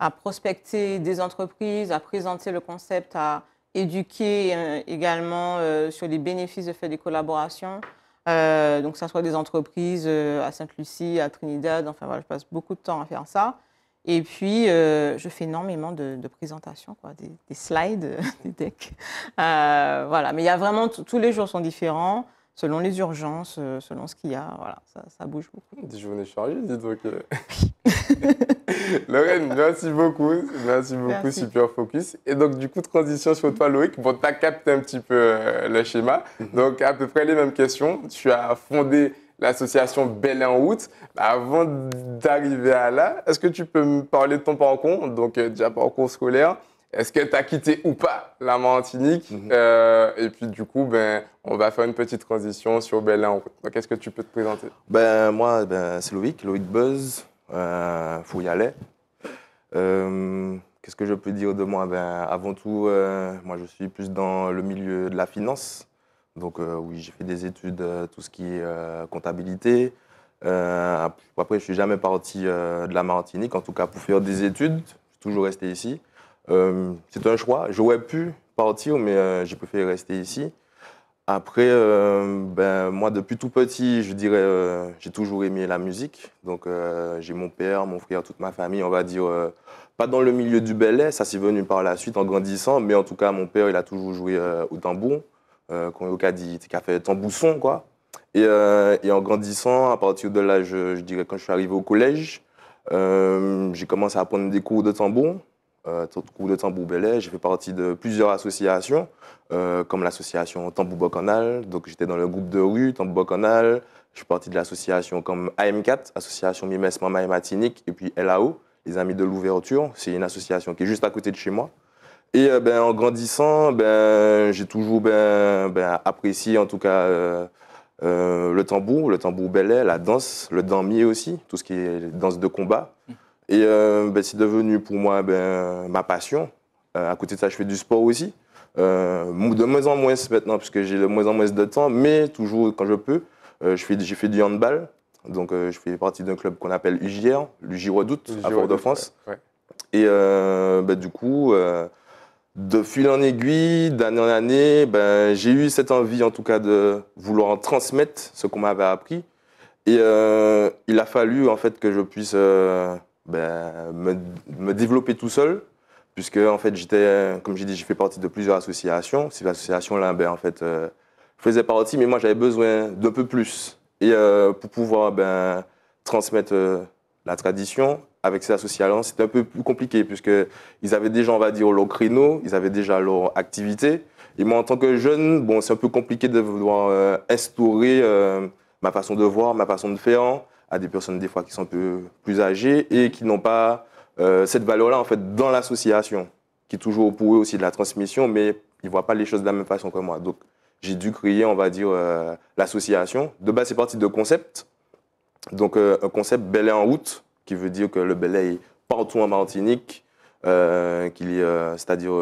à prospecter des entreprises, à présenter le concept, à éduquer euh, également euh, sur les bénéfices de faire des collaborations. Euh, donc, que ce soit des entreprises à Sainte-Lucie, à Trinidad, enfin voilà, je passe beaucoup de temps à faire ça. Et puis, je fais énormément de, présentations, quoi, des, slides, [LAUGHS] des decks. voilà, mais il y a vraiment, tous les jours sont différents selon les urgences, selon ce qu'il y a. Voilà, ça, bouge beaucoup. Des journées chargées, dites-vous [LAUGHS] donc. [LAUGHS] Lorraine, merci beaucoup. Merci beaucoup, Super Focus. Et donc, du coup, transition sur toi, Loïc. Bon, tu as capté un petit peu euh, le schéma. Mhm. Donc, à peu près les mêmes questions. Tu as fondé l'association Belle en route. Avant d'arriver à là, est-ce que tu peux me parler de ton parcours Donc, euh, déjà parcours scolaire. Est-ce que tu as quitté ou pas la Martinique mhm. euh, Et puis du coup, ben, on va faire une petite transition sur Belle en route. Donc, ce que tu peux te présenter ben, Moi, ben, c'est Loïc, Loïc Buzz il euh, faut y aller. Euh, qu'est-ce que je peux dire de moi ben, Avant tout, euh, moi je suis plus dans le milieu de la finance. Donc oui, j'ai fait des études, tout ce qui est comptabilité, après, je ne suis jamais parti de la Martinique, en tout cas pour faire des études. Je suis toujours resté ici. c'est un choix. J'aurais pu partir, mais j'ai préféré rester ici. Après, euh, ben, moi, depuis tout petit, je dirais, euh, j'ai toujours aimé la musique. Donc, euh, j'ai mon père, mon frère, toute ma famille, on va dire, pas dans le milieu du ballet, ça s'est venu par la suite en grandissant, mais en tout cas, mon père, il a toujours joué au tambour, qu'on au dit, qu'il a fait tambousson, quoi. Et, en grandissant, à partir de là, je, je dirais, quand je suis arrivé au collège, j'ai commencé à prendre des cours de tambour. Euh, de tambour J'ai fait partie de plusieurs associations, euh, comme l'association Tambour Bocanal. Donc j'étais dans le groupe de rue Tambour Bocanal. Je suis partie de l'association comme AM4, association Mimes Mama et Matinique, et puis LAO, les Amis de l'Ouverture. C'est une association qui est juste à côté de chez moi. Et euh, ben, en grandissant, ben, j'ai toujours ben, ben apprécié en tout cas le tambour, le tambour belet, la danse, le damier aussi, tout ce qui est danse de combat. Et euh, ben, c'est devenu pour moi ben, ma passion. Euh, à côté de ça, je fais du sport aussi. Euh, de moins en moins maintenant, puisque j'ai de moins en moins de temps, mais toujours quand je peux, je fais, j'ai fait du handball. Donc, je fais partie d'un club qu'on appelle UJR, l'UJ Redoute, à Fort-de-France. Et ben, du coup, de fil en aiguille, d'année en année, ben, j'ai eu cette envie, en tout cas, de vouloir transmettre ce qu'on m'avait appris. Et il a fallu, en fait, que je puisse ben, me, développer tout seul, puisque en fait j'étais, comme j'ai dit, j'ai fait partie de plusieurs associations. Ces associations-là, ben, en fait, euh, faisaient partie, mais moi j'avais besoin d'un peu plus et euh, pour pouvoir ben, transmettre euh, la tradition. Avec ces associations, c'était un peu plus compliqué puisque ils avaient déjà, on va dire, leur créneau, ils avaient déjà leur activité. Et moi, en tant que jeune, bon, c'est un peu compliqué de vouloir instaurer ma façon de voir, ma façon de faire à des personnes des fois qui sont un peu plus âgées et qui n'ont pas euh, cette valeur-là en fait dans l'association, qui est toujours pour eux aussi de la transmission, mais ils ne voient pas les choses de la même façon que moi. Donc j'ai dû créer, on va dire, euh, l'association. De base, c'est parti de concept. Donc euh, un concept Belay en route, qui veut dire que le Belay est partout en Martinique, qu'il c'est-à-dire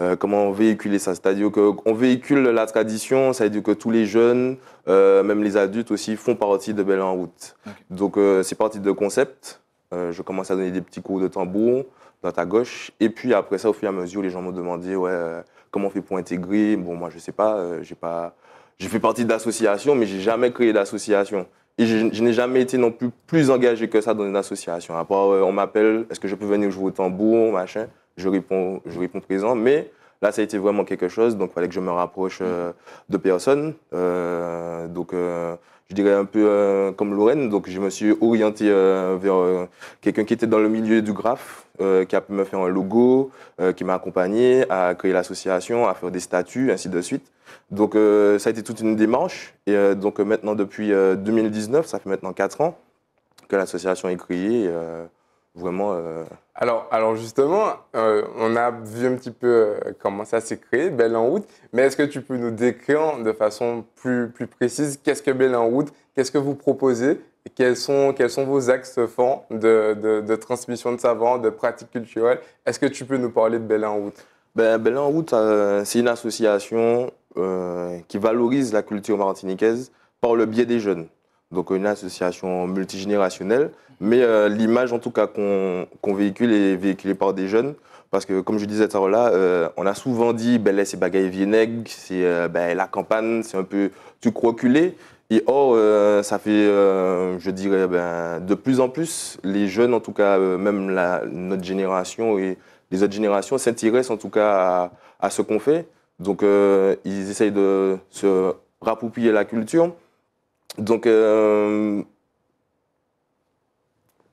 euh, comment comment véhiculer ça C'est-à-dire qu'on véhicule la tradition, cest à dire que tous les jeunes, euh, même les adultes aussi, font partie de Belle en route. Donc euh, c'est parti de concept. je commence à donner des petits cours de tambour dans ta gauche. Et puis après ça, au fur et à mesure, les gens me demandé ouais, comment on fait pour intégrer. Bon, moi, je sais pas. j'ai pas... J'ai fait partie d'associations, mais j'ai jamais créé d'association. Et je, n'ai jamais été non plus plus engagé que ça dans une association. À part, on m'appelle, est-ce que je peux venir jouer au tambour, machin je réponds, je réponds présent. Mais là, ça a été vraiment quelque chose. Donc, il fallait que je me rapproche euh, mm. de personne. Euh, donc, euh, je dirais un peu comme Lorraine. Donc, je me suis orienté vers quelqu'un qui était dans le milieu du graphe, qui a pu me faire un logo, qui m'a accompagné à créer l'association, à faire des statuts, ainsi de suite. Donc, ça a été toute une démarche. Et donc, maintenant, depuis 2019, ça fait maintenant 4 ans que l'association est créée vraiment. Euh, alors, alors justement, euh, on a vu un petit peu euh, comment ça s'est créé, Belle en route. Mais est-ce que tu peux nous décrire de façon plus, plus précise qu'est-ce que Belle en route, qu'est-ce que vous proposez, quels sont, quels sont vos axes forts de, de, transmission de savants de pratiques culturelles Est-ce que tu peux nous parler de Belle en route ben, Belle en route, c'est une association qui valorise la culture martiniquaise par le biais des jeunes. Donc une association multigénérationnelle, mais euh, l'image en tout cas qu'on véhicule est véhiculée par des jeunes. Parce que comme je disais tout à l'heure, on a souvent dit, ben là c'est bagaille vieneg, c'est ben, la campagne, c'est un peu tu croculé, Et or, euh, ça fait, euh, je dirais, ben, de plus en plus, les jeunes, en tout cas, même la, notre génération et les autres générations s'intéressent en tout cas à, à ce qu'on fait. Donc ils essayent de se rapproprier la culture donc, euh,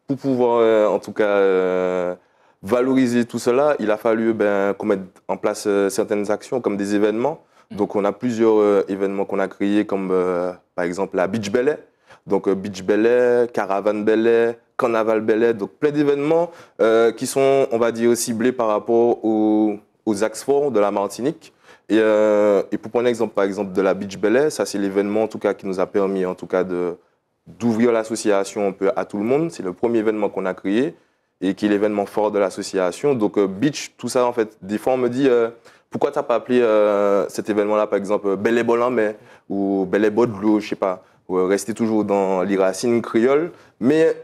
pour pouvoir, euh, en tout cas, euh, valoriser tout cela, il a fallu ben, qu'on mette en place certaines actions, comme des événements. Mm. Donc, on a plusieurs événements qu'on a créés, comme par exemple la Beach Belay. Donc, Beach Belay, Caravan Belay, Carnaval Belay, Donc, plein d'événements qui sont, on va dire, ciblés par rapport aux, aux axes forts de la Martinique. Euh, et, pour prendre l'exemple, par exemple, de la Beach Belay, ça c'est l'événement en tout cas qui nous a permis en tout cas d'ouvrir l'association un peu à tout le monde. C'est le premier événement qu'on a créé et qui est l'événement fort de l'association. Donc euh, Beach, tout ça en fait. Des fois on me dit Pourquoi euh, pourquoi t'as pas appelé cet événement-là par exemple Belay mais ou Belay Bodlo, je sais pas. Ou rester toujours dans les racines créoles. Mais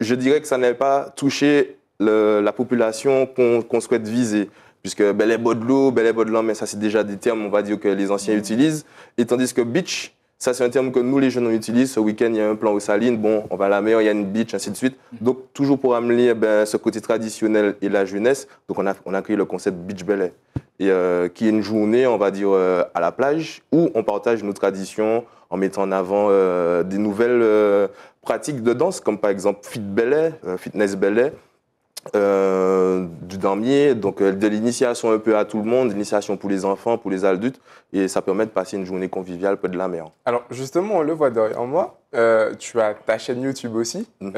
je dirais que ça n'a pas touché la population qu'on souhaite viser puisque belay, Bodlo, Bel Bodlan, mais ça c'est déjà des termes, on va dire, que les anciens mm. utilisent. Et tandis que beach, ça c'est un terme que nous les jeunes on utilise. Ce week-end, il y a un plan aux saline bon, on va à la mer, il y a une beach, ainsi de suite. Mm. Donc toujours pour amener eh ben, ce côté traditionnel et la jeunesse, donc on a, on a créé le concept Beach Belay, et, euh, qui est une journée, on va dire, euh, à la plage, où on partage nos traditions en mettant en avant euh, des nouvelles pratiques de danse, comme par exemple Fit Belay, Fitness Belay, euh, du dernier, donc euh, de l'initiation un peu à tout le monde, l'initiation pour les enfants, pour les adultes, et ça permet de passer une journée conviviale près de la mer. Alors justement, on le voit derrière moi, euh, tu as ta chaîne YouTube aussi, mhm.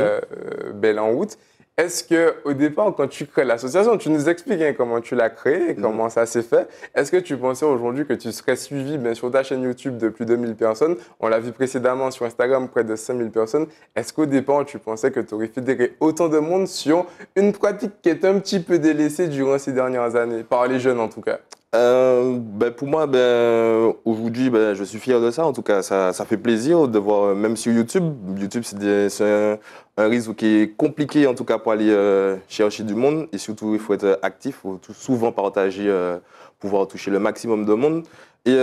Belle en route. Est-ce que au départ, quand tu crées l'association, tu nous expliques hein, comment tu l'as créée, mm-hmm. comment ça s'est fait. Est-ce que tu pensais aujourd'hui que tu serais suivi bien, sur ta chaîne YouTube de plus de 1000 personnes On l'a vu précédemment sur Instagram, près de 5000 personnes. Est-ce qu'au départ, tu pensais que tu aurais fédéré autant de monde sur une pratique qui est un petit peu délaissée durant ces dernières années, par les jeunes en tout cas euh, ben pour moi, ben, aujourd'hui, ben, je suis fier de ça. En tout cas, ça, ça fait plaisir de voir, euh, même sur YouTube. YouTube, c'est un, réseau qui est compliqué, en tout cas, pour aller euh, chercher du monde. Et surtout, il faut être actif, il faut souvent partager, pouvoir toucher le maximum de monde. Et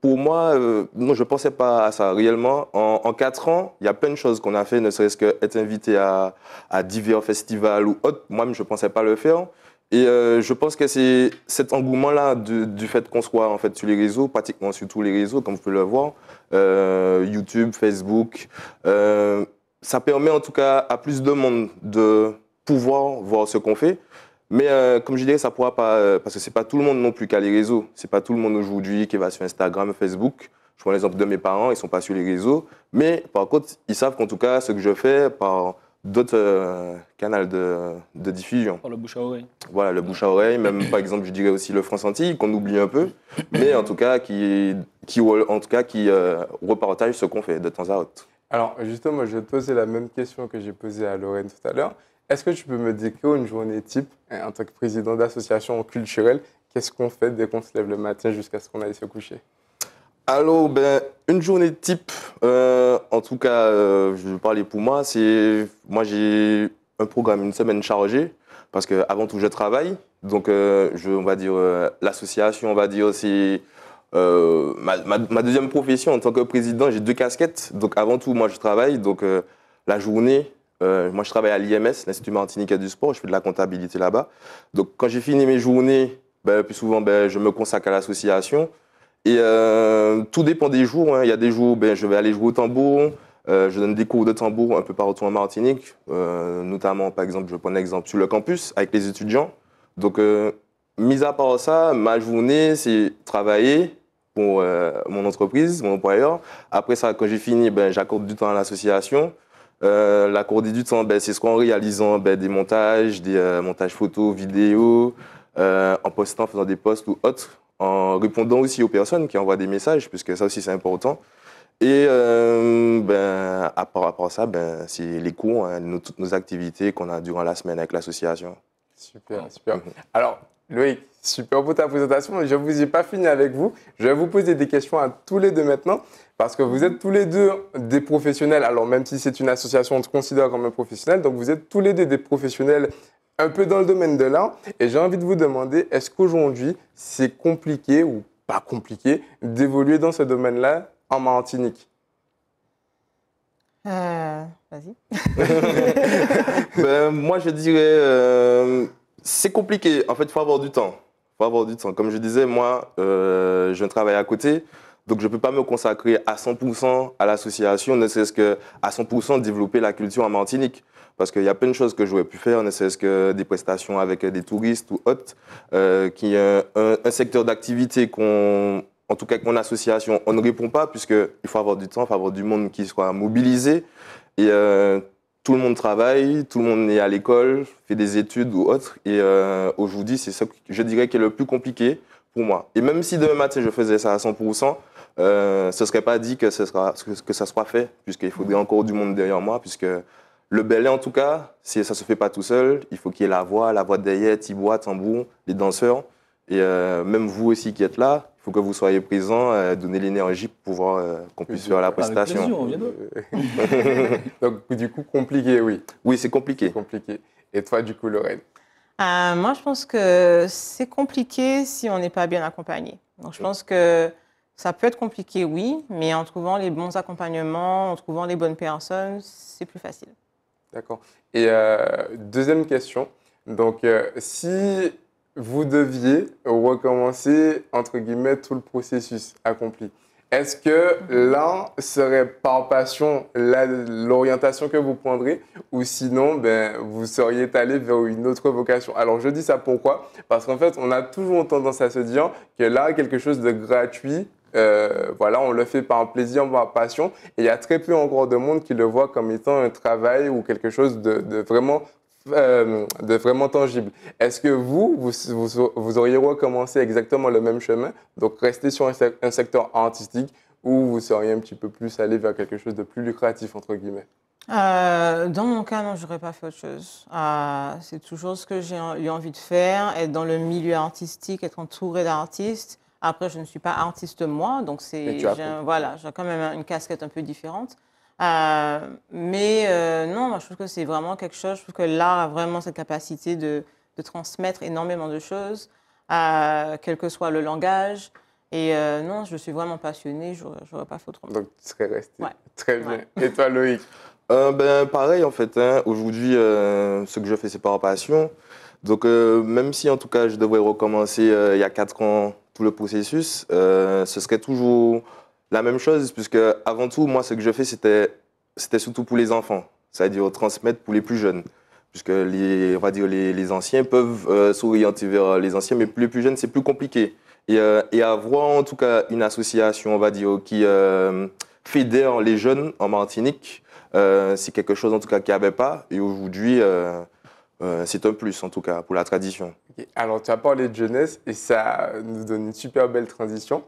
pour moi, non, je ne pensais pas à ça réellement. En, quatre ans, il y a plein de choses qu'on a fait, ne serait-ce qu'être invité à, à divers festivals ou autres. Moi-même, je ne pensais pas le faire. Et euh, je pense que c'est cet engouement-là du fait qu'on soit en fait sur les réseaux, pratiquement sur tous les réseaux, comme vous pouvez le voir, euh, YouTube, Facebook, euh, ça permet en tout cas à plus de monde de pouvoir voir ce qu'on fait. Mais comme je disais, ça pourra pas, parce que c'est pas tout le monde non plus qui a les réseaux. C'est pas tout le monde aujourd'hui qui va sur Instagram, Facebook. Je prends l'exemple de mes parents, ils sont pas sur les réseaux. Mais par contre, ils savent qu'en tout cas, ce que je fais par d'autres euh, canaux de, diffusion. le bouche à oreille. Voilà, le bouche à oreille, même par exemple, je dirais aussi le France Antille, qu'on oublie un peu, mais en tout cas qui, qui, en tout cas, qui euh, repartage ce qu'on fait de temps à autre. Alors justement, je vais te poser la même question que j'ai posée à Lorraine tout à l'heure. Est-ce que tu peux me décrire une journée type hein, en tant que président d'association culturelle Qu'est-ce qu'on fait dès qu'on se lève le matin jusqu'à ce qu'on aille se coucher alors, ben, une journée type, euh, en tout cas, euh, je vais parler pour moi, c'est moi j'ai un programme, une semaine chargée, parce que avant tout je travaille, donc euh, on va dire l'association, on va dire c'est ma, ma, deuxième profession en tant que président, j'ai deux casquettes, donc avant tout moi je travaille, donc la journée, moi je travaille à l'IMS, l'Institut Martinique du Sport, je fais de la comptabilité là-bas, donc quand j'ai fini mes journées, ben, plus souvent ben, je me consacre à l'association. Et euh, tout dépend des jours. Hein. Il y a des jours, ben, je vais aller jouer au tambour. Euh, je donne des cours de tambour un peu partout en Martinique, euh, notamment, par exemple, je prends un exemple sur le campus avec les étudiants. Donc, mis à part ça, ma journée, c'est travailler pour mon entreprise, mon employeur. Après ça, quand j'ai fini, ben, j'accorde du temps à l'association. L'accorder du temps, ben, c'est soit en réalisant ben, des montages, des montages photos, vidéos, en postant, en faisant des posts ou autres en répondant aussi aux personnes qui envoient des messages, puisque ça aussi c'est important. Et euh, ben, à part, à part ça, ben, c'est les cours, hein, nos, toutes nos activités qu'on a durant la semaine avec l'association. Super, super. Mhm. Alors, Loïc, super pour ta présentation. Je ne vous ai pas fini avec vous. Je vais vous poser des questions à tous les deux maintenant, parce que vous êtes tous les deux des professionnels. Alors, même si c'est une association, on te considère comme un professionnel. Donc, vous êtes tous les deux des professionnels un peu dans le domaine de l'art. Et j'ai envie de vous demander, est-ce qu'aujourd'hui, c'est compliqué ou pas compliqué d'évoluer dans ce domaine-là en Martinique euh, Vas-y. [LAUGHS] Ben, moi, je dirais, euh, c'est compliqué. En fait, il faut avoir du temps. faut avoir du temps. Comme je disais, moi, euh, je travaille à côté. Donc, je ne peux pas me consacrer à 100% à l'association, ne serait-ce qu'à 100% développer la culture en Martinique. Parce qu'il y a plein de choses que j'aurais pu faire, ne serait-ce que des prestations avec euh, des touristes ou autres, euh, qui est euh, un, secteur d'activité qu'on en tout cas avec mon association, on ne répond pas puisqu'il faut avoir du temps, il faut avoir du monde qui soit mobilisé. Et euh, tout le monde travaille, tout le monde est à l'école, fait des études ou autre. Et aujourd'hui, c'est ça que je dirais qui est le plus compliqué pour moi. Et même si demain matin je faisais ça à 100%, ce ne serait pas dit que, ce sera, que ça soit fait puisqu'il faudrait encore du monde derrière moi puisque le ballet, en tout cas, si ça se fait pas tout seul, il faut qu'il y ait la voix, la voix derrière, tibois, tambour, les danseurs. Et euh, même vous aussi qui êtes là, il faut que vous soyez présents, euh, donner l'énergie pour pouvoir euh, qu'on puisse faire la prestation. on vient [LAUGHS] Donc du coup compliqué, oui. Oui, c'est compliqué. Compliqué. Et toi, du coup, Lorraine Moi, je pense que c'est compliqué si on n'est pas bien accompagné. Donc je pense que ça peut être compliqué, oui, mais en trouvant les bons accompagnements, en trouvant les bonnes personnes, c'est plus facile. D'accord. Et euh, deuxième question. Donc, euh, si vous deviez recommencer, entre guillemets, tout le processus accompli, est-ce que mhm. là serait par passion l'orientation que vous prendrez ou sinon ben, vous seriez allé vers une autre vocation Alors je dis ça pourquoi Parce qu'en fait on a toujours tendance à se dire que là quelque chose de gratuit euh, voilà, on le fait par plaisir, par passion. Et il y a très peu encore de monde qui le voit comme étant un travail ou quelque chose de, euh, vraiment tangible. Est-ce que vous, vous, auriez recommencé exactement le même chemin, donc rester sur un, secteur artistique, ou vous seriez un petit peu plus allé vers quelque chose de plus lucratif, entre guillemets euh, dans mon cas, non, n'aurais pas fait autre chose. c'est toujours ce que j'ai eu envie de faire, être dans le milieu artistique, être entouré d'artistes. Après, je ne suis pas artiste moi, donc c'est voilà, j'ai quand même une casquette un peu différente. Euh, mais euh, non, je trouve que c'est vraiment quelque chose. Je trouve que l'art a vraiment cette capacité de, transmettre énormément de choses, euh, quel que soit le langage. Et non, je suis vraiment passionnée, je n'aurais pas faute. Donc, tu serais restée. Très bien. Et toi, Loïc [LAUGHS] ben, Pareil, en fait. Hein. Aujourd'hui, ce que je fais, c'est par passion. Donc, même si, en tout cas, je devrais recommencer il y a quatre ans tout le processus, euh, ce serait toujours la même chose, puisque avant tout, moi, ce que je fais, c'était, c'était surtout pour les enfants, c'est-à-dire transmettre pour les plus jeunes. Puisque les, on va dire les, les anciens peuvent euh, s'orienter vers les anciens, mais pour les plus jeunes, c'est plus compliqué. Et, euh, et, avoir en tout cas une association, on va dire, qui euh, fédère les jeunes en Martinique, c'est quelque chose en tout cas qui n'y avait pas. Et aujourd'hui, euh, c'est un plus en tout cas pour la tradition. Alors tu as parlé de jeunesse et ça nous donne une super belle transition.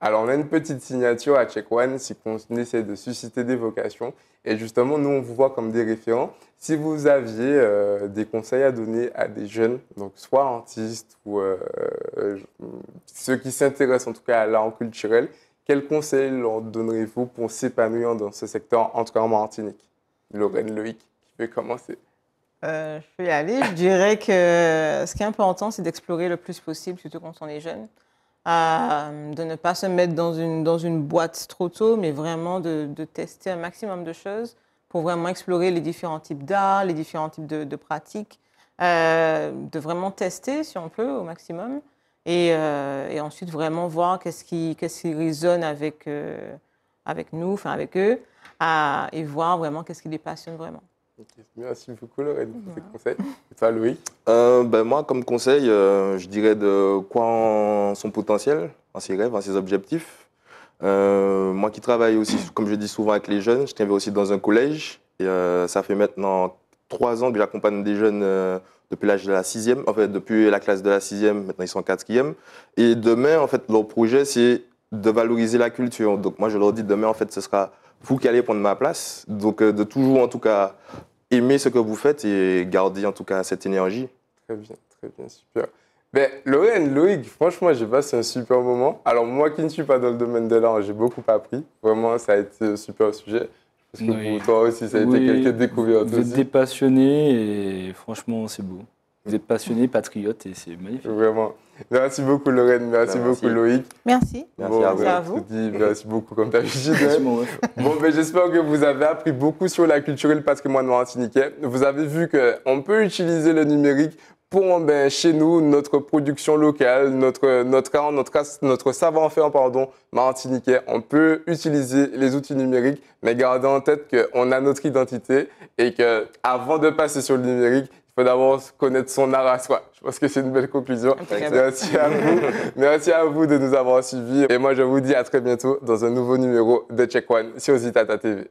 Alors on a une petite signature à Check One, si qu'on essaie de susciter des vocations. Et justement, nous on vous voit comme des référents. Si vous aviez euh, des conseils à donner à des jeunes, donc soit artistes ou euh, ceux qui s'intéressent en tout cas à l'art culturel, quels conseils leur donneriez-vous pour s'épanouir dans ce secteur, en tout cas en Martinique Lorraine Loïc, qui veut commencer. Euh, je peux y aller. Je dirais que ce qui est important, c'est d'explorer le plus possible, surtout quand on est jeune. Euh, de ne pas se mettre dans une, dans une boîte trop tôt, mais vraiment de, tester un maximum de choses pour vraiment explorer les différents types d'art, les différents types de, pratiques, euh, de vraiment tester si on peut au maximum, et, ensuite vraiment voir qu'est-ce qui, qui résonne avec, avec nous, enfin avec eux, et voir vraiment qu'est-ce qui les passionne vraiment. Merci beaucoup Lorraine pour ces conseils. Et toi Louis euh, ?– ben, Moi comme conseil, euh, je dirais de croire en son potentiel, en ses rêves, en ses objectifs. Euh, moi qui travaille aussi, comme je dis souvent avec les jeunes, je travaille aussi dans un collège. Et ça fait maintenant trois ans que j'accompagne des jeunes depuis l'âge de la sixième, en fait depuis la classe de la sixième, maintenant ils sont en quatrième. Et demain, en fait, leur projet c'est de valoriser la culture. Donc moi je leur dis demain, en fait, ce sera vous qui allez prendre ma place. Donc, euh, de toujours, en tout cas, aimer ce que vous faites et garder, en tout cas, cette énergie. Très bien, très bien, super. Ben, Lorraine, Loïc, franchement, j'ai passé un super moment. Alors, moi qui ne suis pas dans le domaine de l'art, j'ai beaucoup appris. Vraiment, ça a été un super sujet. Parce que pour toi aussi, ça a été quelque découvertes. Vous êtes et franchement, c'est beau. Vous êtes passionné, patriote et c'est magnifique. Vraiment. Merci beaucoup Lorraine, merci, bah, beaucoup Loïc. Merci. Bah, merci à vous. merci beaucoup comme d'habitude. bon, mais bah, j'espère que vous avez appris beaucoup sur la culture et le patrimoine martiniquais. Vous avez vu qu'on peut utiliser le numérique pour eh ben, chez nous notre production locale, notre notre notre notre savoir-faire pardon martiniquais. On peut utiliser les outils numériques, mais garder en tête qu'on a notre identité et que avant de passer sur le numérique, faut d'abord connaître son art à soi. Je pense que c'est une belle conclusion. Merci à vous. [LAUGHS] Merci à vous de nous avoir suivis. Et moi, je vous dis à très bientôt dans un nouveau numéro de Check One sur Zitata TV.